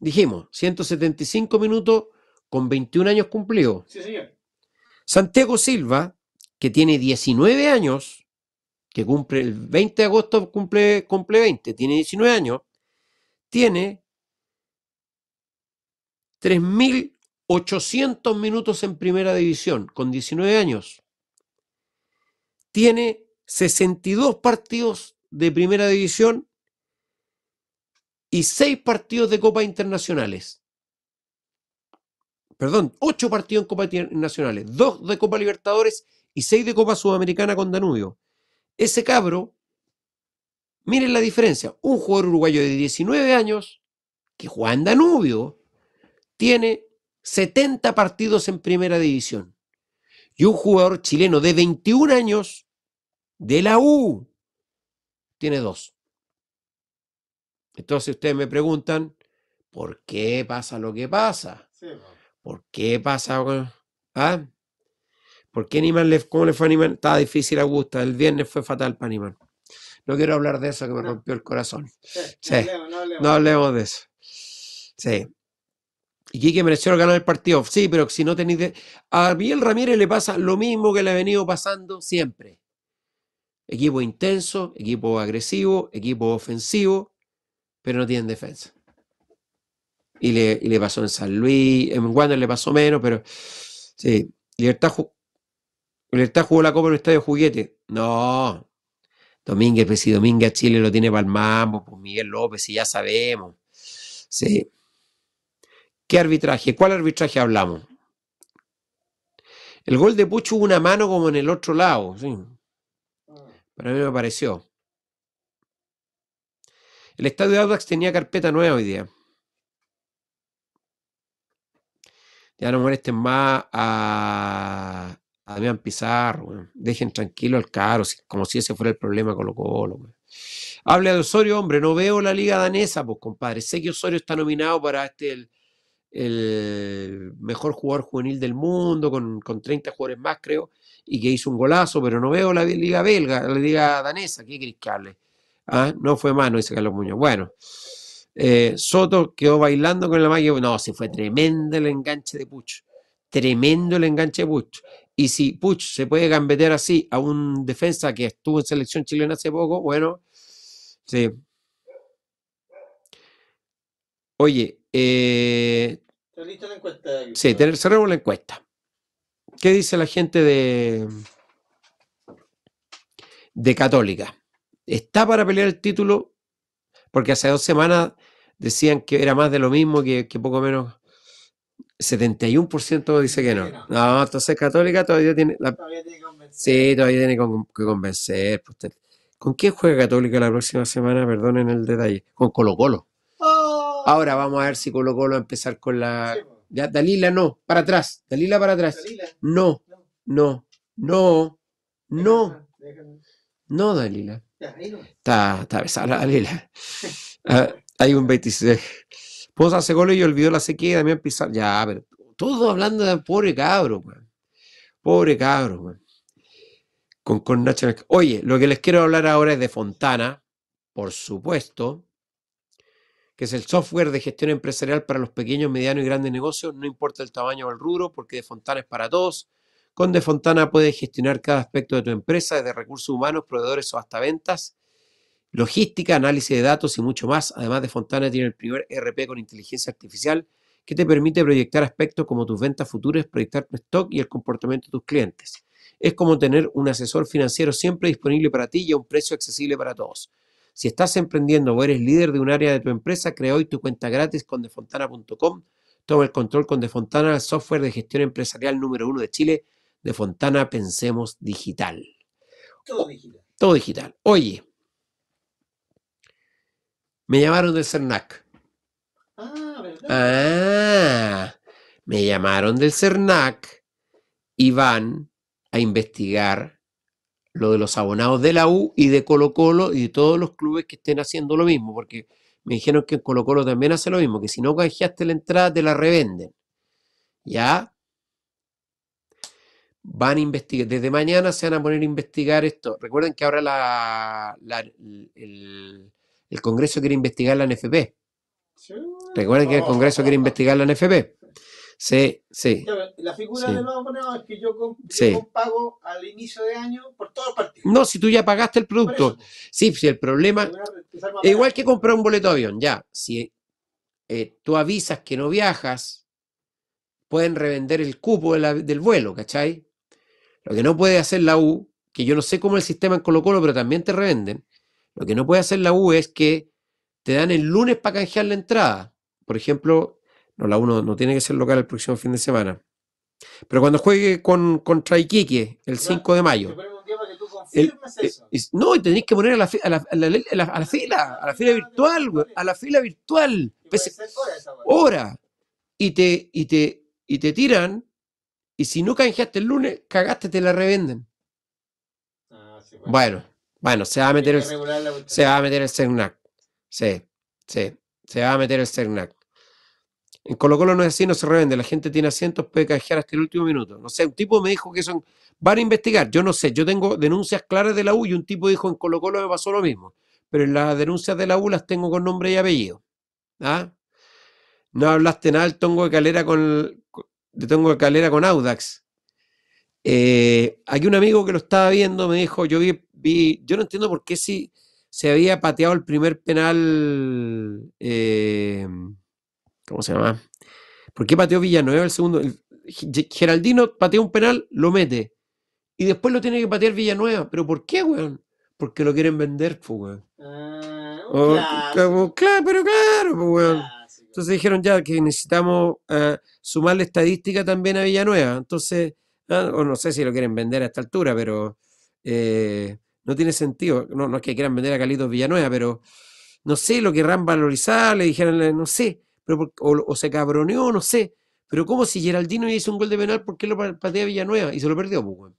Speaker 2: dijimos, 175 minutos con 21 años cumplidos. Sí, señor. Santiago Silva, que tiene 19 años, que cumple el 20 de agosto, cumple, cumple 20, tiene 19 años, tiene 3.800 minutos en primera división, con 19 años. Tiene 62 partidos de primera división y seis partidos de Copa Internacionales. Perdón, ocho partidos en Copa Internacionales, dos de Copa Libertadores y seis de Copa Sudamericana con Danubio. Ese cabro, miren la diferencia, un jugador uruguayo de 19 años que juega en Danubio tiene 70 partidos en primera división. Y un jugador chileno de 21 años de la U tiene dos. Entonces ustedes me preguntan, ¿por qué pasa lo que pasa? ¿Por qué pasa? ¿Ah? ¿Por qué Niman le, cómo le fue a Niman? Estaba difícil Augusta, el viernes fue fatal para animar. No quiero hablar de eso que me rompió el corazón. No, hablemos, de eso. Sí. Y Quique mereció ganar el partido. Sí, pero si no tenéis... A Miguel Ramírez le pasa lo mismo que le ha venido pasando siempre. Equipo intenso, equipo agresivo, equipo ofensivo, pero no tienen defensa. Y le, pasó en San Luis, en Wander le pasó menos, pero sí, Libertad, jugó la Copa en el Estadio Juguete. No, Domínguez, pues si Domínguez Chile lo tiene para el mambo, pues Miguel López, si ya sabemos. Sí. ¿Qué arbitraje? ¿Cuál arbitraje hablamos? El gol de Pucho hubo una mano como en el otro lado. Sí. Pero mí me pareció. El estadio de Audax tenía carpeta nueva hoy día. Ya no molesten más a, a Damián Pizarro. Dejen tranquilo al caro, como si ese fuera el problema con lo Colo. Hable de Osorio, hombre. No veo la liga danesa, pues compadre. Sé que Osorio está nominado para este el, el mejor jugador juvenil del mundo, con, con 30 jugadores más, creo y que hizo un golazo, pero no veo la liga belga, la liga danesa, ¿qué que ¿Ah? No fue mano, dice Carlos Muñoz. Bueno, eh, Soto quedó bailando con la magia. No, se fue tremendo el enganche de Puch. Tremendo el enganche de Puch. Y si Puch se puede gambetear así a un defensa que estuvo en selección chilena hace poco, bueno, sí. Oye, eh, la encuesta? Sí, cerramos la encuesta. ¿Qué dice la gente de, de Católica? ¿Está para pelear el título? Porque hace dos semanas decían que era más de lo mismo, que, poco menos. 71% dice que no. No, entonces Católica todavía tiene. tiene que convencer. Sí, todavía tiene que convencer. Pues, ¿Con quién juega Católica la próxima semana? Perdonen el detalle. Con Colo Colo. Oh. Ahora vamos a ver si Colo Colo va a empezar con la. Pues. ¿ya? Dalila no, para atrás, Dalila para atrás. No, no, no, no, no, Dalila.
Speaker 1: Está,
Speaker 2: está besada Dalila. Ah, hay un 26. Pues hace gol y olvidó la sequía también pisar. Ya, pero todo hablando de pobre cabro, Pobre cabro, Con, con Oye, lo que les quiero hablar ahora es de Fontana, por supuesto que es el software de gestión empresarial para los pequeños, medianos y grandes negocios, no importa el tamaño o el rubro, porque De Fontana es para todos. Con De Fontana puedes gestionar cada aspecto de tu empresa, desde recursos humanos, proveedores o hasta ventas, logística, análisis de datos y mucho más. Además, De Fontana tiene el primer e RP con inteligencia artificial que te permite proyectar aspectos como tus ventas futuras, proyectar tu stock y el comportamiento de tus clientes. Es como tener un asesor financiero siempre disponible para ti y a un precio accesible para todos. Si estás emprendiendo o eres líder de un área de tu empresa, crea hoy tu cuenta gratis con defontana.com. Toma el control con Defontana, el software de gestión empresarial número uno de Chile. Defontana, Pensemos Digital. Todo digital. Todo digital. Oye, me llamaron del CERNAC. Ah, ¿verdad? Ah, me llamaron del CERNAC y van a investigar lo de los abonados de la U y de Colo Colo y de todos los clubes que estén haciendo lo mismo, porque me dijeron que en Colo Colo también hace lo mismo, que si no canjeaste la entrada te la revenden. ¿Ya? Van a investigar, desde mañana se van a poner a investigar esto. Recuerden que ahora la, el, el, Congreso quiere investigar la NFP. Recuerden que el Congreso quiere investigar la NFP. Sí, sí. la figura del nuevo es que yo, pago al inicio de año por todos los partidos. No, si tú ya pagaste el producto. Sí, si el problema. E igual que comprar un boleto de avión, ya. Si eh, tú avisas que no viajas, pueden revender el cupo del vuelo, ¿cachai? Lo que no puede hacer la U, que yo no sé cómo el sistema en Colo Colo, pero también te revenden. Lo que no puede hacer la U es que te dan el lunes para canjear la entrada. Por ejemplo, no, la uno no tiene que ser local el próximo fin de semana. Pero cuando juegue con, contra el 5 de mayo. Eh, no, y tenés que poner a la, fila, a la fila virtual, a la fila virtual. hora. Y te, y, te, y te tiran, y si no canjeaste el lunes, cagaste, te la revenden. Ah, bueno. bueno, se va a meter el, se va a meter el CERNAC. sí, se va a meter el CERNAC. En Colo Colo no es así, no se revende. La gente tiene asientos, puede canjear hasta el último minuto. No sé, un tipo me dijo que son. Van a investigar. Yo no sé, yo tengo denuncias claras de la U y un tipo dijo en Colo Colo me pasó lo mismo. Pero en las denuncias de la U las tengo con nombre y apellido. ¿Ah? No hablaste nada del tongo de calera con. De tongo de calera con Audax. Eh, aquí un amigo que lo estaba viendo me dijo, yo vi, vi, yo no entiendo por qué si se había pateado el primer penal. Eh, ¿Cómo se llama? ¿Por qué pateó Villanueva el segundo? Geraldino pateó un penal, lo mete. Y después lo tiene que patear Villanueva. ¿Pero por qué, weón? Porque lo quieren vender, pues, weón. Ah, oh, claro, pero claro, pues, weón. Entonces dijeron ya que necesitamos ah, sumarle estadística también a Villanueva. Entonces, ah, o no sé si lo quieren vender a esta altura, pero eh, no tiene sentido. No, no es que quieran vender a Calitos Villanueva, pero no sé, lo querrán valorizar, le dijeron, no sé o, se cabroneó, no sé. Pero como si Geraldino hizo un gol de penal, ¿por qué lo patea Villanueva? Y se lo perdió, pues,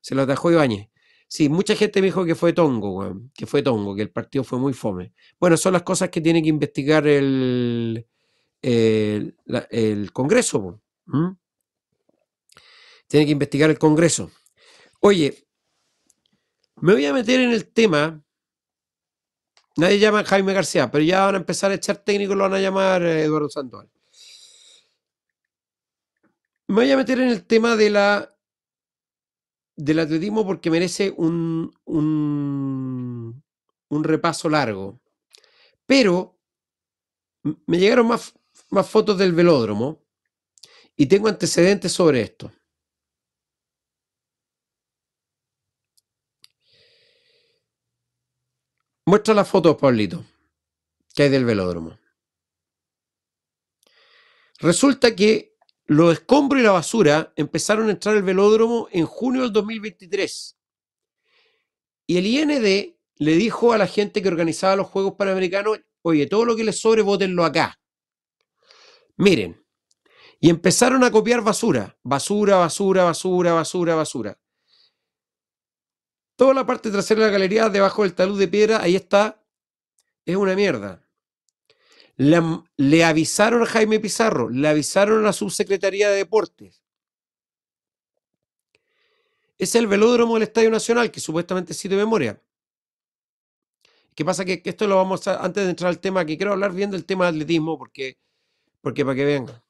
Speaker 2: Se lo atajó Ibañez. Sí, mucha gente me dijo que fue tongo, Que fue tongo, que el partido fue muy fome. Bueno, son las cosas que tiene que investigar el, el, Congreso, pues, Tiene que investigar el Congreso. Oye, me voy a meter en el tema Nadie llama a Jaime García, pero ya van a empezar a echar técnicos, lo van a llamar eh, Eduardo Sandoval. Me voy a meter en el tema de la del atletismo porque merece un, un, un repaso largo. Pero me llegaron más, más fotos del velódromo y tengo antecedentes sobre esto. Muestra las fotos, Pablito, que hay del velódromo. Resulta que los escombros y la basura empezaron a entrar al velódromo en junio del 2023. Y el IND le dijo a la gente que organizaba los Juegos Panamericanos, oye, todo lo que les sobre, votenlo acá. Miren, y empezaron a copiar basura, basura, basura, basura, basura, basura. Toda la parte trasera de la galería, debajo del talud de piedra, ahí está. Es una mierda. Le, avisaron a Jaime Pizarro, le avisaron a la subsecretaría de Deportes. Es el velódromo del Estadio Nacional, que supuestamente sirve de memoria. ¿Qué pasa? Que, esto lo vamos a. Antes de entrar al tema, que quiero hablar bien del tema de atletismo, porque, porque para que venga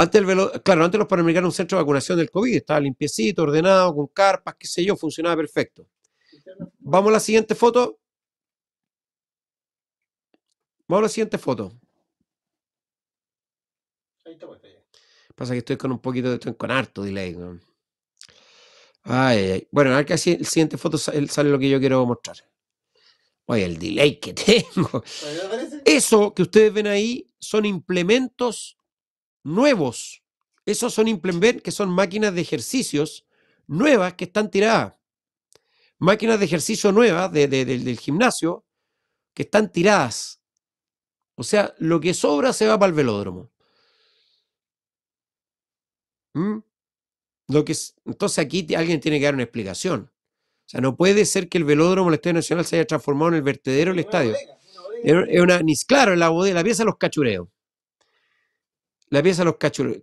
Speaker 2: antes, claro, antes los Panamericanos un centro de vacunación del COVID, estaba limpiecito, ordenado, con carpas, qué sé yo, funcionaba perfecto. Vamos a la siguiente foto. Vamos a la siguiente foto. Pues, Pasa que estoy con un poquito, estoy con harto delay. Bueno, a ver que así el siguiente foto sale, sale lo que yo quiero mostrar. Oye, el delay que tengo. Eso que ustedes ven ahí son implementos nuevos. Esos son implement que son máquinas de ejercicios nuevas que están tiradas. Máquinas de ejercicio nuevas del gimnasio que están tiradas. O sea, lo que sobra se va para el velódromo. ¿Mm? Lo que, entonces aquí alguien tiene que dar una explicación. O sea, no puede ser que el velódromo, el Estadio Nacional, se haya transformado en el vertedero del estadio. Es una, ni, claro, la, la pieza de los cachureos la pieza de los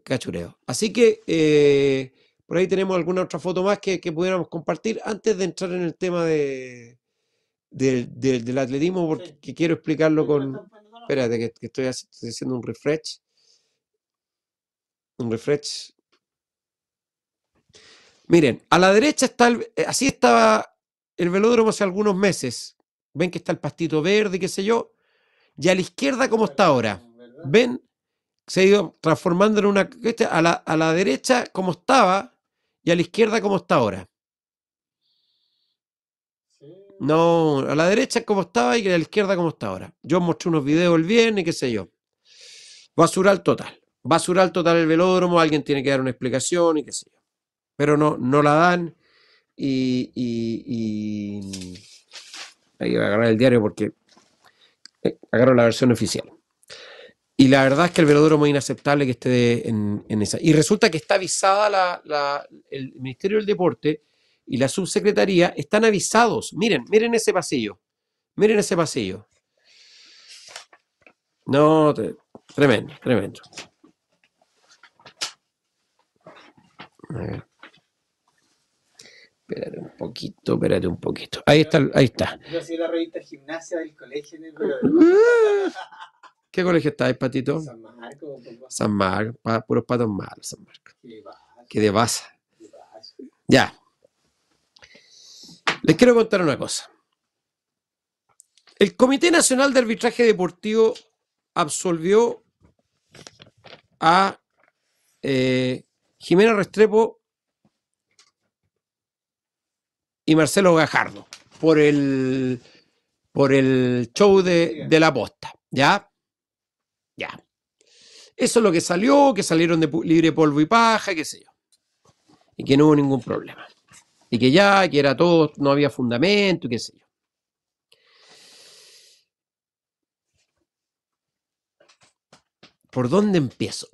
Speaker 2: cachureos. Así que eh, por ahí tenemos alguna otra foto más que, pudiéramos compartir antes de entrar en el tema de, del atletismo, porque quiero explicarlo con... Espérate, que, que estoy haciendo un refresh. Un refresh. Miren, a la derecha está, eh, así estaba el velódromo hace algunos meses. Ven que está el pastito verde, qué sé yo. Y a la izquierda, cómo está ahora. Ven se ha ido transformando en una... A la, a la derecha como estaba y a la izquierda como está ahora. No, a la derecha como estaba y a la izquierda como está ahora. Yo mostré unos videos el viernes, qué sé yo. Basural total. Basural total el velódromo, alguien tiene que dar una explicación y qué sé yo. Pero no, no la dan y... y... Ahí voy a agarrar el diario porque eh, agarro la versión oficial. Y la verdad es que el verdadero es inaceptable que esté en, esa. Y resulta que está avisada el Ministerio del Deporte y la subsecretaría, están avisados. Miren, miren ese pasillo. Miren ese pasillo. No, tremendo, tremendo. A Espérate un poquito, espérate un poquito. Ahí está, ahí está. Yo soy la revista Gimnasia del colegio en el ah. ¿Qué colegio estáis, Patito? San Marco. San Marco. puros patos malos, San Marco. ¿Qué de pasa? Ya. Les quiero contar una cosa. El Comité Nacional de Arbitraje Deportivo absolvió a eh, Jimena Restrepo y Marcelo Gajardo por el, por el show de, de la posta, ¿ya? Ya. Eso es lo que salió, que salieron de libre polvo y paja, qué sé yo. Y que no hubo ningún problema. Y que ya, que era todo, no había fundamento, qué sé yo. ¿Por dónde empiezo?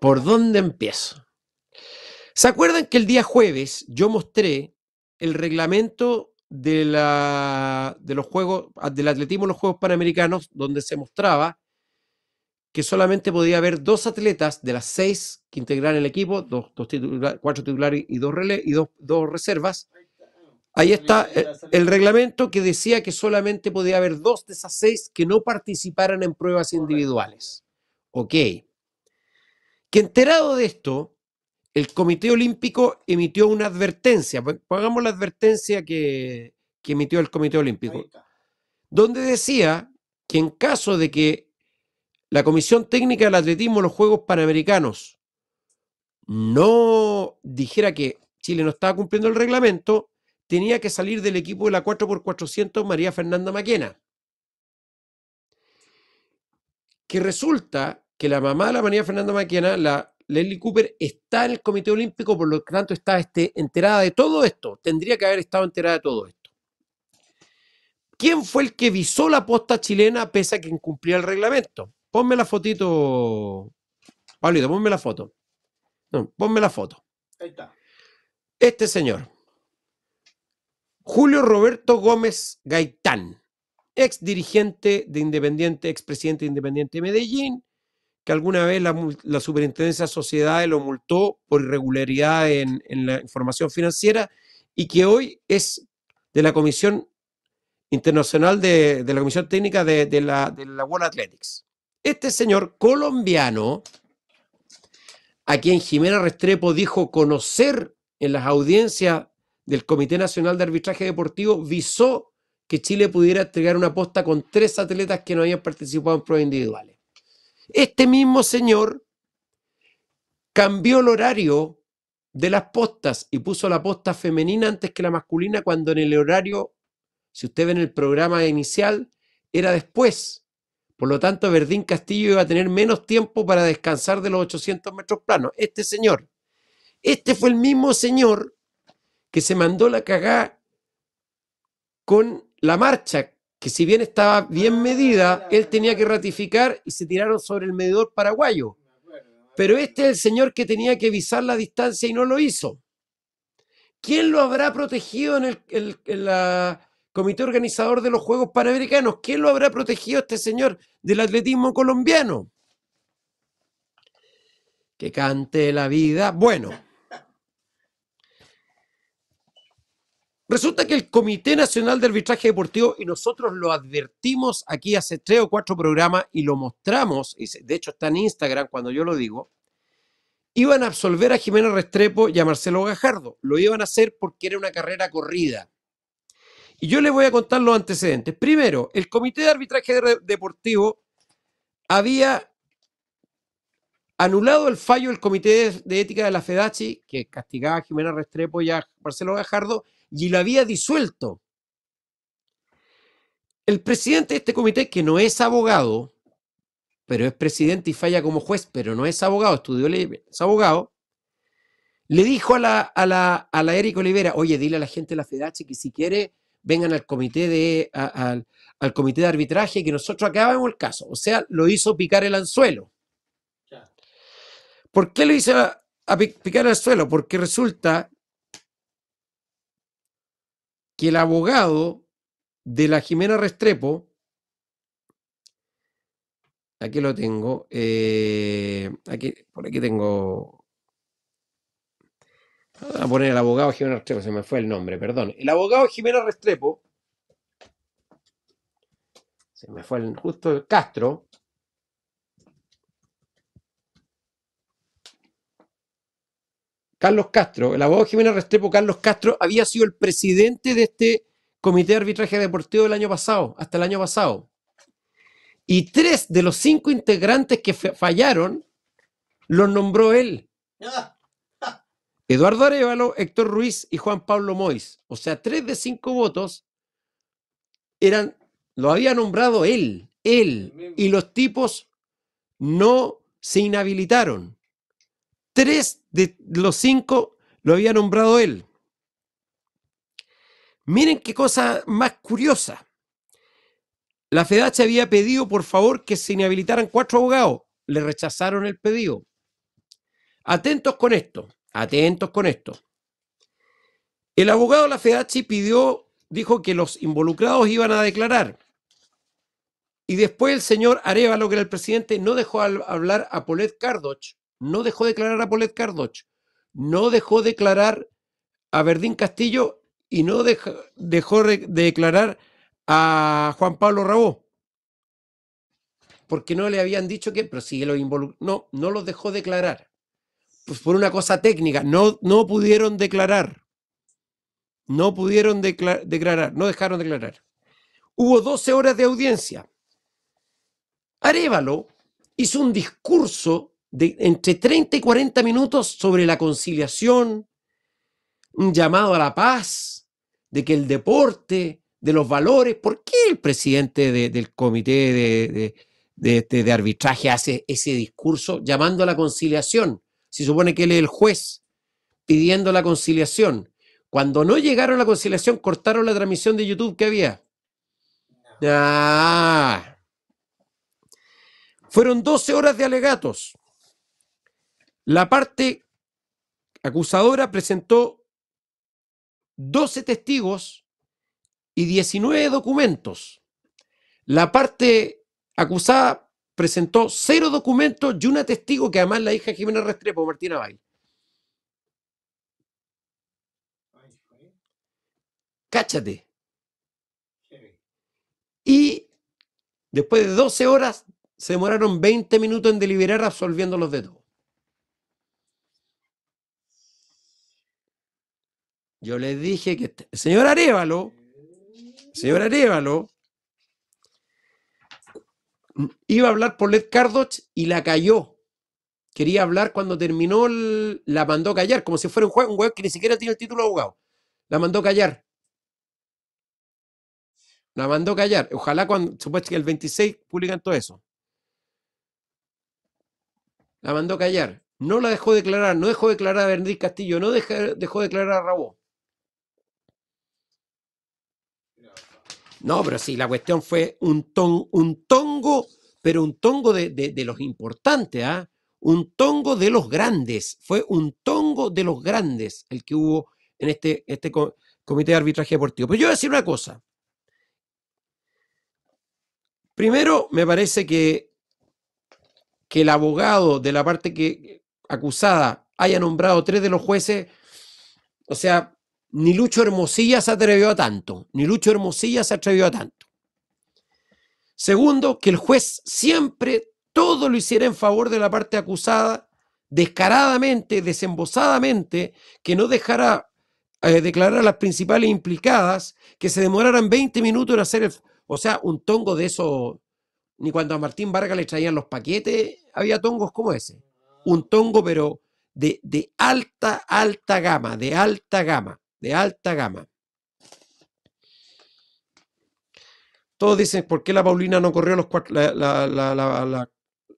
Speaker 2: ¿Por dónde empiezo? ¿Se acuerdan que el día jueves yo mostré el reglamento de, la, de los Juegos, del atletismo en los Juegos Panamericanos, donde se mostraba que solamente podía haber dos atletas de las seis que integran el equipo, dos, cuatro titulares y dos y reservas. Ahí está el, reglamento que decía que solamente podía haber dos de esas seis que no participaran en pruebas individuales. Ok. Que enterado de esto, el Comité Olímpico emitió una advertencia. Pongamos la advertencia que, que emitió el Comité Olímpico, donde decía que en caso de que la Comisión Técnica del Atletismo en los Juegos Panamericanos no dijera que Chile no estaba cumpliendo el reglamento, tenía que salir del equipo de la 4x400 María Fernanda Maquena. Que resulta que la mamá de la María Fernanda Maquena, la Leslie Cooper, está en el Comité Olímpico, por lo tanto está este, enterada de todo esto. Tendría que haber estado enterada de todo esto. ¿Quién fue el que visó la posta chilena pese a que incumplía el reglamento? Ponme la fotito. Pablito, ponme la foto. No, ponme la foto. Ahí está. Este señor. Julio Roberto Gómez Gaitán, ex dirigente de Independiente, ex presidente de Independiente de Medellín, que alguna vez la, superintendencia de sociedades lo multó por irregularidad en, la información financiera y que hoy es de la Comisión Internacional de, la Comisión Técnica de, la, de la World Athletics. Este señor colombiano, a quien Jimena Restrepo dijo conocer en las audiencias del Comité Nacional de Arbitraje Deportivo, visó que Chile pudiera entregar una posta con tres atletas que no habían participado en pruebas individuales. Este mismo señor cambió el horario de las postas y puso la posta femenina antes que la masculina cuando en el horario, si usted ve en el programa inicial, era después. Por lo tanto, Verdín Castillo iba a tener menos tiempo para descansar de los 800 metros planos. Este señor, este fue el mismo señor que se mandó la cagá con la marcha, que si bien estaba bien medida, él tenía que ratificar y se tiraron sobre el medidor paraguayo. Pero este es el señor que tenía que visar la distancia y no lo hizo. ¿Quién lo habrá protegido en, el, la comité organizador de los Juegos Panamericanos. ¿Quién lo habrá protegido este señor del atletismo colombiano? Que cante la vida. Bueno. Resulta que el Comité Nacional de Arbitraje Deportivo, y nosotros lo advertimos aquí hace tres o cuatro programas y lo mostramos, y de hecho está en Instagram cuando yo lo digo, iban a absolver a Jimena Restrepo y a Marcelo Gajardo. Lo iban a hacer porque era una carrera corrida. Y yo les voy a contar los antecedentes. Primero, el Comité de Arbitraje Deportivo había anulado el fallo del Comité de Ética de la FEDACHI, que castigaba a Jimena Restrepo y a Marcelo Gajardo, y lo había disuelto. El presidente de este comité, que no es abogado, pero es presidente y falla como juez, pero no es abogado, estudió ley, es abogado, le dijo a la, a la, a la eric Olivera, oye, dile a la gente de la FEDACHI que si quiere vengan al comité de, al comité de arbitraje que nosotros acabamos el caso. O sea, lo hizo picar el anzuelo. ¿Por qué lo hizo picar el anzuelo? Porque resulta que el abogado de la Jimena Restrepo, aquí lo tengo, eh, aquí, por aquí tengo a poner el abogado Jiménez Restrepo, se me fue el nombre, perdón. El abogado Jiménez Restrepo, se me fue el, justo Castro. Carlos Castro, el abogado Jiménez Restrepo, Carlos Castro, había sido el presidente de este comité de arbitraje deportivo del año pasado, hasta el año pasado. Y tres de los cinco integrantes que fallaron los nombró él. Ah. Eduardo Arevalo, Héctor Ruiz y Juan Pablo Mois. O sea, tres de cinco votos eran, lo había nombrado él, él, y los tipos no se inhabilitaron. Tres de los cinco lo había nombrado él. Miren qué cosa más curiosa. La FEDACH había pedido, por favor, que se inhabilitaran cuatro abogados. Le rechazaron el pedido. Atentos con esto. Atentos con esto. El abogado de la FEDACHI pidió, dijo que los involucrados iban a declarar. Y después el señor Arevalo, que era el presidente, no dejó hablar a Polet Cardoch, no dejó declarar a Polet Cardoch, no dejó declarar a Berdín Castillo y no dejó, de declarar a Juan Pablo Rabó. Porque no le habían dicho que, pero los no, no los dejó declarar. Pues, por una cosa técnica, no, no pudieron declarar. No pudieron declarar, no dejaron declarar. Hubo 12 horas de audiencia. Arévalo hizo un discurso de entre 30 y 40 minutos sobre la conciliación, un llamado a la paz, de que el deporte, de los valores. ¿Por qué el presidente del comité de, este, de, arbitraje hace ese discurso llamando a la conciliación? Se supone que él es el juez, pidiendo la conciliación. Cuando no llegaron a la conciliación, cortaron la transmisión de YouTube que había. Ah. Fueron 12 horas de alegatos. La parte acusadora presentó 12 testigos y 19 documentos. La parte acusada presentó cero documentos y una testigo que además la hija Jimena Restrepo, Martina Bay. Cáchate. Y después de 12 horas se demoraron 20 minutos en deliberar absolviéndolos los de todo. Yo les dije que, este, señor Arevalo, señor Arevalo, Iba a hablar por Led Cardoch y la cayó. Quería hablar cuando terminó, la mandó callar, como si fuera un juego, un que ni siquiera tiene el título de abogado. La mandó callar. La mandó callar. Ojalá cuando, supuesto que el 26 publican todo eso. La mandó callar. No la dejó declarar, no dejó declarar a Bernice Castillo, no dejó, dejó declarar a Rabó. No, pero sí, la cuestión fue un, un tongo, pero un tongo de, los importantes, ¿ah? Un tongo de los grandes. Fue un tongo de los grandes el que hubo en este, este comité de arbitraje deportivo. Pero yo voy a decir una cosa. Primero, me parece que, que el abogado de la parte que, acusada haya nombrado tres de los jueces, o sea, ni Lucho Hermosilla se atrevió a tanto, ni Lucho Hermosilla se atrevió a tanto. Segundo, que el juez siempre todo lo hiciera en favor de la parte acusada, descaradamente, desembosadamente, que no dejara eh, declarar a las principales implicadas, que se demoraran 20 minutos en hacer, el, o sea, un tongo de eso, ni cuando a Martín Vargas le traían los paquetes, había tongos como ese. Un tongo, pero de, de alta, alta gama, de alta gama de alta gama. Todos dicen, ¿por qué la Paulina no corrió los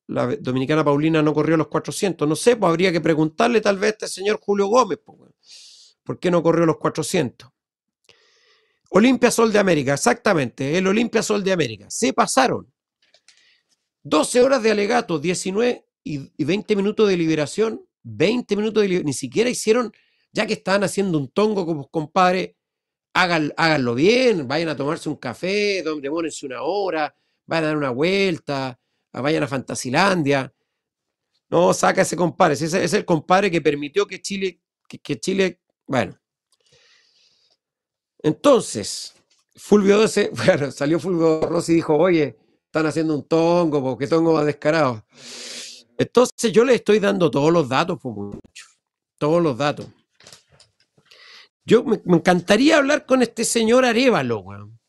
Speaker 2: la, dominicana Paulina no corrió los 400? No sé, pues habría que preguntarle tal vez a este señor Julio Gómez, pues, ¿por qué no corrió los 400? Olimpia Sol de América, exactamente, el Olimpia Sol de América. Se pasaron 12 horas de alegato, 19 y 20 minutos de liberación, 20 minutos de liberación, ni siquiera hicieron ya que están haciendo un tongo con compadre, hagan háganlo bien, vayan a tomarse un café, demórense una hora, vayan a dar una vuelta, vayan a Fantasilandia. No, saca ese compadre. Ese, es el compadre que permitió que Chile, que, Chile, bueno. Entonces, Fulvio 12, bueno, salió Fulvio Rossi y dijo, oye, están haciendo un tongo, porque tongo va descarado. Entonces yo le estoy dando todos los datos, todos los datos. Yo me, encantaría hablar con este señor Arevalo, weón.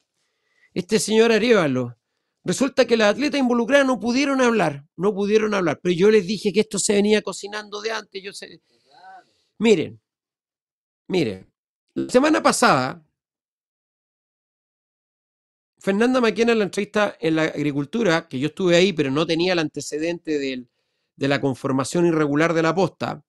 Speaker 2: Este señor Arevalo. Resulta que las atletas involucradas no pudieron hablar, no pudieron hablar, pero yo les dije que esto se venía cocinando de antes. Yo Miren, miren, la semana pasada, Fernanda Maquena en la entrevista en la agricultura, que yo estuve ahí, pero no tenía el antecedente de la conformación irregular de la posta,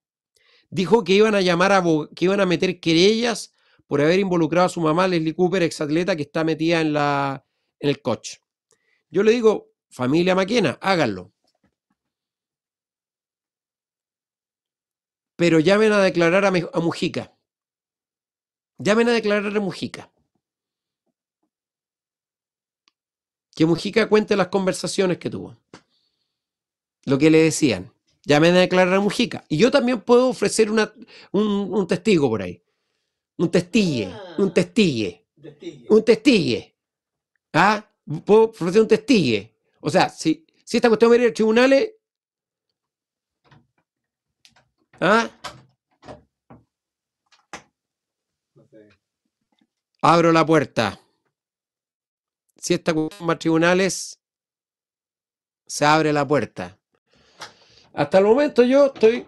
Speaker 2: dijo que iban a llamar a que iban a meter querellas por haber involucrado a su mamá Leslie Cooper, exatleta que está metida en la en el coche. Yo le digo, familia Maquena, háganlo. Pero llamen a declarar a, a Mujica. Llamen a declarar a Mujica. Que Mujica cuente las conversaciones que tuvo. Lo que le decían. Ya a declarar Mujica. Y yo también puedo ofrecer un, testigo por ahí. Un testille. Ah. un testille. Un testille. ¿Ah? Puedo ofrecer un testille. O sea, si, si esta cuestión va a ir a tribunales. ¿Ah? Abro la puerta. Si esta cuestión va a tribunales, se abre la puerta. Hasta el momento yo estoy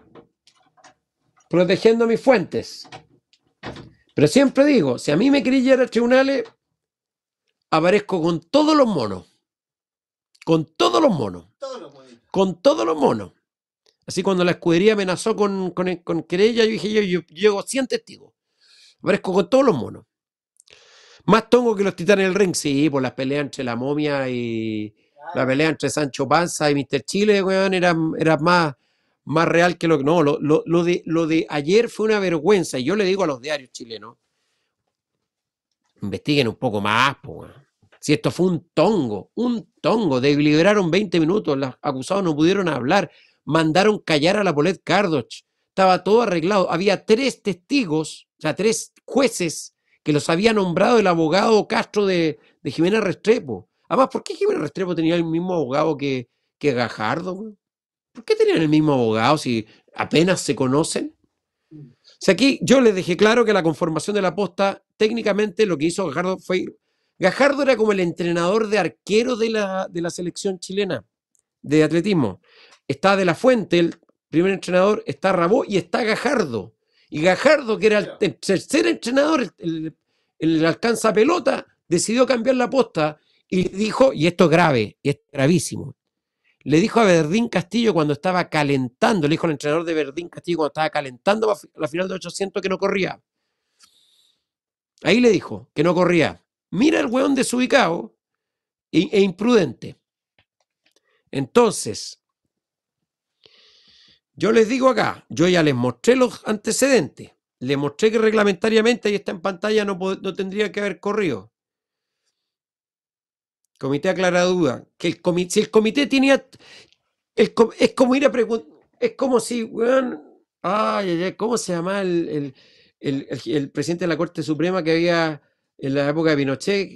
Speaker 2: protegiendo mis fuentes. Pero siempre digo, si a mí me quería ir a tribunales, aparezco con todos los monos. Con todos los monos. con todos los monos. Así cuando la escudería amenazó con, con, con querella, yo dije, yo, yo, llego 100 testigos. Aparezco con todos los monos. Más tongo que los titanes del ring, sí, por pues las peleas entre la momia y, la pelea entre Sancho Panza y Mr. Chile, era, más, más real que lo que. No, lo, lo, de, lo de ayer fue una vergüenza. Y yo le digo a los diarios chilenos: investiguen un poco más, si esto fue un tongo, un tongo, deliberaron 20 minutos, los acusados no pudieron hablar, mandaron callar a la Polet Cardoch, estaba todo arreglado, había tres testigos, o sea, tres jueces que los había nombrado el abogado Castro de, de Jimena Restrepo, Además, ¿por qué Jiménez Restrepo tenía el mismo abogado que, Gajardo? ¿Por qué tenían el mismo abogado si apenas se conocen? Mm. O sea, aquí yo les dejé claro que la conformación de la posta, técnicamente lo que hizo Gajardo fue... Gajardo era como el entrenador de arquero de la, selección chilena de atletismo. Está De La Fuente, el primer entrenador, está Rabó y está Gajardo. Y Gajardo, que era el tercer entrenador, el, el alcanza pelota, decidió cambiar la posta y le dijo, y esto es grave, y es gravísimo, le dijo a Verdín Castillo cuando estaba calentando, le dijo al entrenador de Verdín Castillo cuando estaba calentando la final de 800 que no corría. Ahí le dijo que no corría. Mira el hueón desubicado e, imprudente. Entonces, yo les digo acá, yo ya les mostré los antecedentes, les mostré que reglamentariamente, ahí está en pantalla, no, no tendría que haber corrido. Comité aclara duda. Que el comité, si el comité tenía. es como ir a preguntar. Es como si, weón. Ay, ay, ¿cómo se llama el, presidente de la Corte Suprema que había en la época de Pinochet?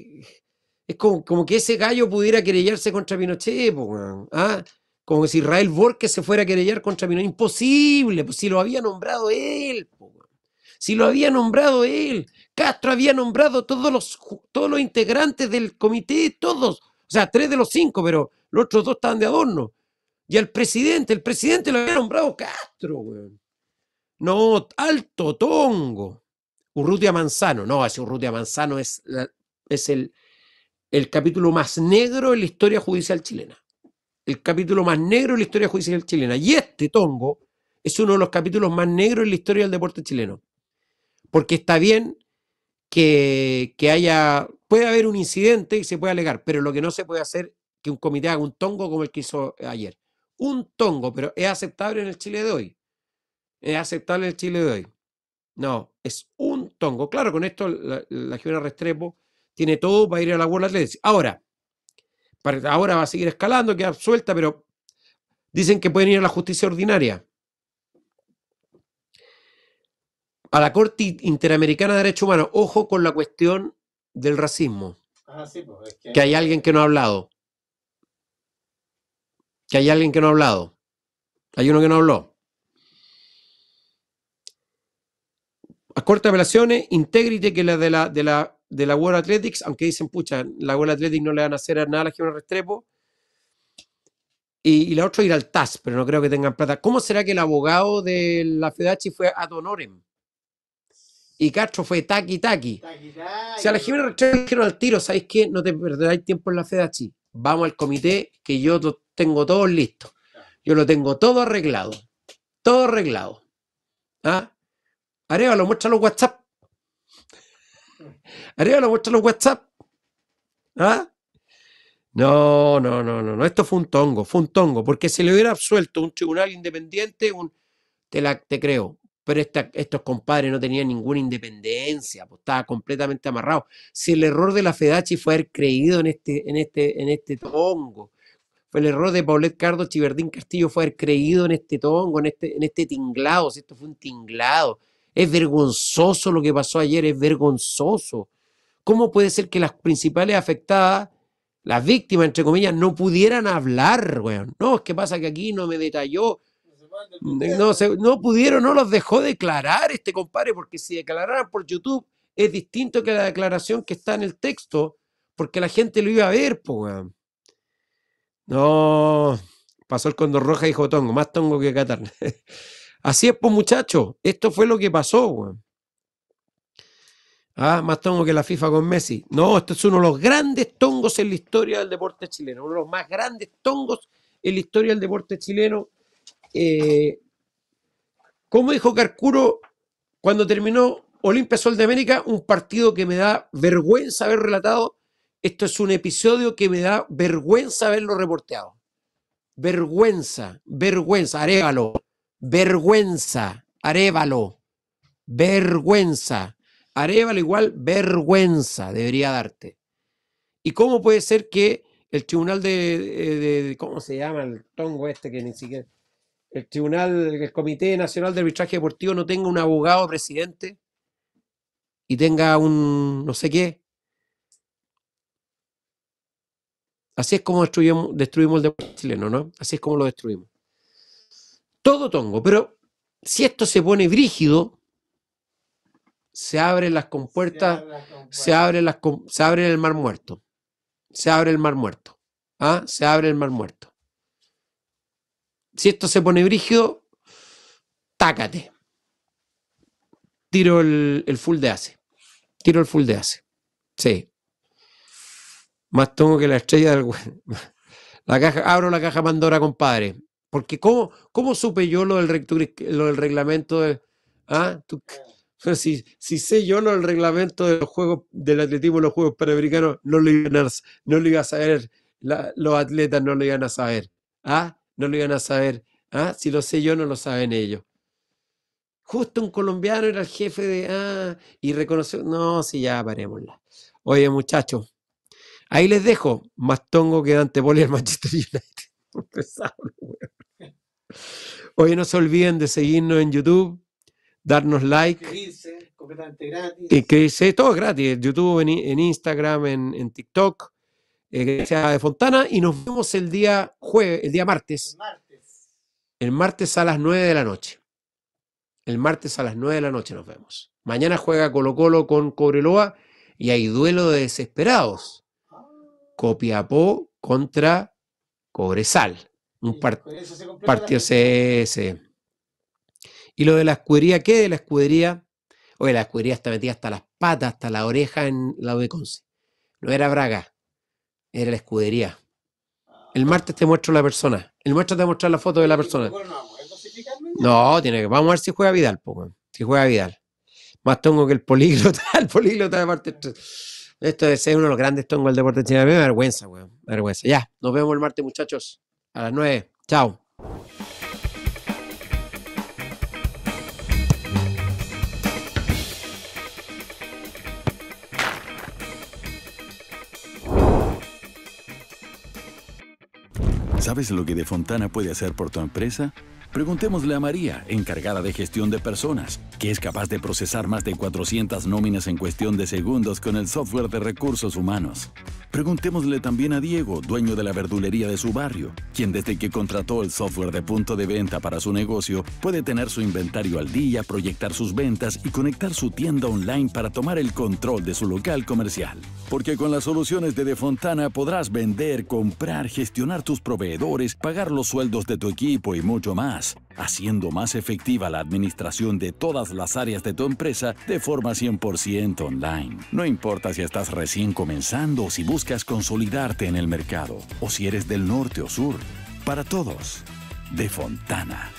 Speaker 2: Es como, que ese gallo pudiera querellarse contra Pinochet, po, weón. ¿Ah? Como si Israel Borges se fuera a querellar contra Pinochet. Imposible, pues si lo había nombrado él, Si lo había nombrado él. Castro había nombrado todos los, todos los integrantes del comité, todos, o sea, tres de los cinco, pero los otros dos estaban de adorno. Y al presidente, el presidente lo había nombrado Castro, No, alto tongo. Urrutia Manzano, no, ese Urrutia Manzano es, es el, el capítulo más negro en la historia judicial chilena. El capítulo más negro en la historia judicial chilena. Y este tongo es uno de los capítulos más negros en la historia del deporte chileno. Porque está bien que, haya, puede haber un incidente y se puede alegar, pero lo que no se puede hacer que un comité haga un tongo como el que hizo eh, ayer. Un tongo, pero es aceptable en el Chile de hoy. Es aceptable en el Chile de hoy. No, es un tongo. Claro, con esto la, la Giona Restrepo tiene todo para ir a la World Athletics. Ahora, para, ahora va a seguir escalando, queda suelta, pero dicen que pueden ir a la justicia ordinaria. a la Corte Interamericana de Derechos Humanos. Ojo con la cuestión del racismo. Ah, pues, que... hay alguien que no ha hablado. Que hay alguien que no ha hablado. Hay uno que no habló. A Corte de Apelaciones, Integrity, que la de la, de la, de World Athletics, aunque dicen, pucha, la World Athletics no le van a hacer nada a la Restrepo. Y, la otra ir al TAS, pero no creo que tengan plata. ¿Cómo será que el abogado de la FEDACHI fue ad honorem? Y Castro fue taqui taqui. si a la Jimena dijeron al tiro, ¿sabéis qué? No te perdáis tiempo en la FEDACHI. Vamos al comité que yo lo tengo todo listo. Yo lo tengo todo arreglado. Todo arreglado. ¿Ah? Arevalo, muestra los WhatsApp. Arevalo, muestra los WhatsApp. ¿Ah? No, no, no, no, Esto fue un tongo, fue un tongo, porque si le hubiera absuelto un tribunal independiente, un, te, la, te creo, pero estos compadres no tenían ninguna independencia, pues, estaba completamente amarrado. Si el error de la Fedachi fue haber creído en este, en este, en este tongo, fue el error de Paulette Cardo Chiverdín Castillo fue haber creído en este tongo, en este, en este tinglado, si esto fue un tinglado. Es vergonzoso lo que pasó ayer, es vergonzoso. ¿Cómo puede ser que las principales afectadas, las víctimas, entre comillas, no pudieran hablar, weón? No, es que pasa que aquí no me detalló, no, se, no pudieron, no los dejó declarar este compadre, porque si declararan por YouTube es distinto que la declaración que está en el texto, porque la gente lo iba a ver, No, pasó el Condor Roja y dijo Tongo, más Tongo que Qatar. Así es, pues muchachos, esto fue lo que pasó, Ah, más tongo que la FIFA con Messi. No, esto es uno de los grandes tongos en la historia del deporte chileno, uno de los más grandes tongos en la historia del deporte chileno. Eh, ¿Cómo como dijo Carcuro cuando terminó Olimpia Sol de América? Un partido que me da vergüenza haber relatado. Esto es un episodio que me da vergüenza haberlo reporteado. Vergüenza, vergüenza, arévalo, vergüenza, arévalo, vergüenza. arévalo igual vergüenza debería darte. ¿Y cómo puede ser que el tribunal de, de ¿cómo se llama? El tongo este que ni siquiera el Tribunal, el Comité Nacional de Arbitraje Deportivo no tenga un abogado presidente y tenga un no sé qué. Así es como destruimos, el deporte chileno, ¿no? Así es como lo destruimos. Todo tongo, pero si esto se pone brígido, se abren las compuertas, se abre las, se abre el mar muerto. Se abre el mar muerto. ¿Ah? Se abre el mar muerto si esto se pone brígido, tácate. Tiro el, full de hace. Tiro el full de hace. Sí. Más tengo que la estrella del la caja, abro la caja Pandora, compadre. Porque ¿cómo, cómo supe yo lo del, del reglamento? De, ¿ah? si, sé yo lo del reglamento de los del atletismo en los Juegos Panamericanos, no lo iban a, no iba a saber, los atletas no lo iban a saber. ¿ah? no lo iban a saber. ¿Ah? Si lo sé yo, no lo saben ellos. Justo un colombiano era el jefe de... Ah, y reconoció... No, si ya parémosla. Oye, muchachos, ahí les dejo. Más tongo que Dante Poli al Manchester United. Oye, no se olviden de seguirnos en YouTube, darnos like. y completamente gratis. Inscribirse, todo gratis. YouTube, en, Instagram, en TikTok. Eh, de Fontana y nos vemos el día jueves, el día martes. El martes a las 9 de la noche. El martes a las 9 de la noche nos vemos. Mañana juega Colo Colo con Cobreloa y hay duelo de desesperados. Ah. Copiapó contra Cobresal. Un partido CS. E. Y lo de la escudería, ¿qué de la escudería? Oye, la escudería está metida hasta las patas, hasta la oreja en la de Conce. No era Braga. Era la escudería. El ah. martes te muestro la persona. El martes te muestro la foto de la persona. No, tiene que. Vamos a ver si juega Vidal, pues si juega Vidal. Más tengo que el políglota, el políglota de parte Esto es uno de los grandes tengo del deporte chileno. Me vergüenza, Vergüenza. Ya, nos vemos el martes, muchachos. A las 9. Chao.
Speaker 1: ¿Sabes lo que De Fontana puede hacer por tu empresa? Preguntémosle a María, encargada de gestión de personas, que es capaz de procesar más de 400 nóminas en cuestión de segundos con el software de recursos humanos. Preguntémosle también a Diego, dueño de la verdulería de su barrio, quien desde que contrató el software de punto de venta para su negocio, puede tener su inventario al día, proyectar sus ventas y conectar su tienda online para tomar el control de su local comercial. Porque con las soluciones de De Fontana podrás vender, comprar, gestionar tus proveedores, pagar los sueldos de tu equipo y mucho más, haciendo más efectiva la administración de todas las áreas de tu empresa de forma 100% online. No importa si estás recién comenzando o si buscas consolidarte en el mercado, o si eres del norte o sur, para todos, de Fontana.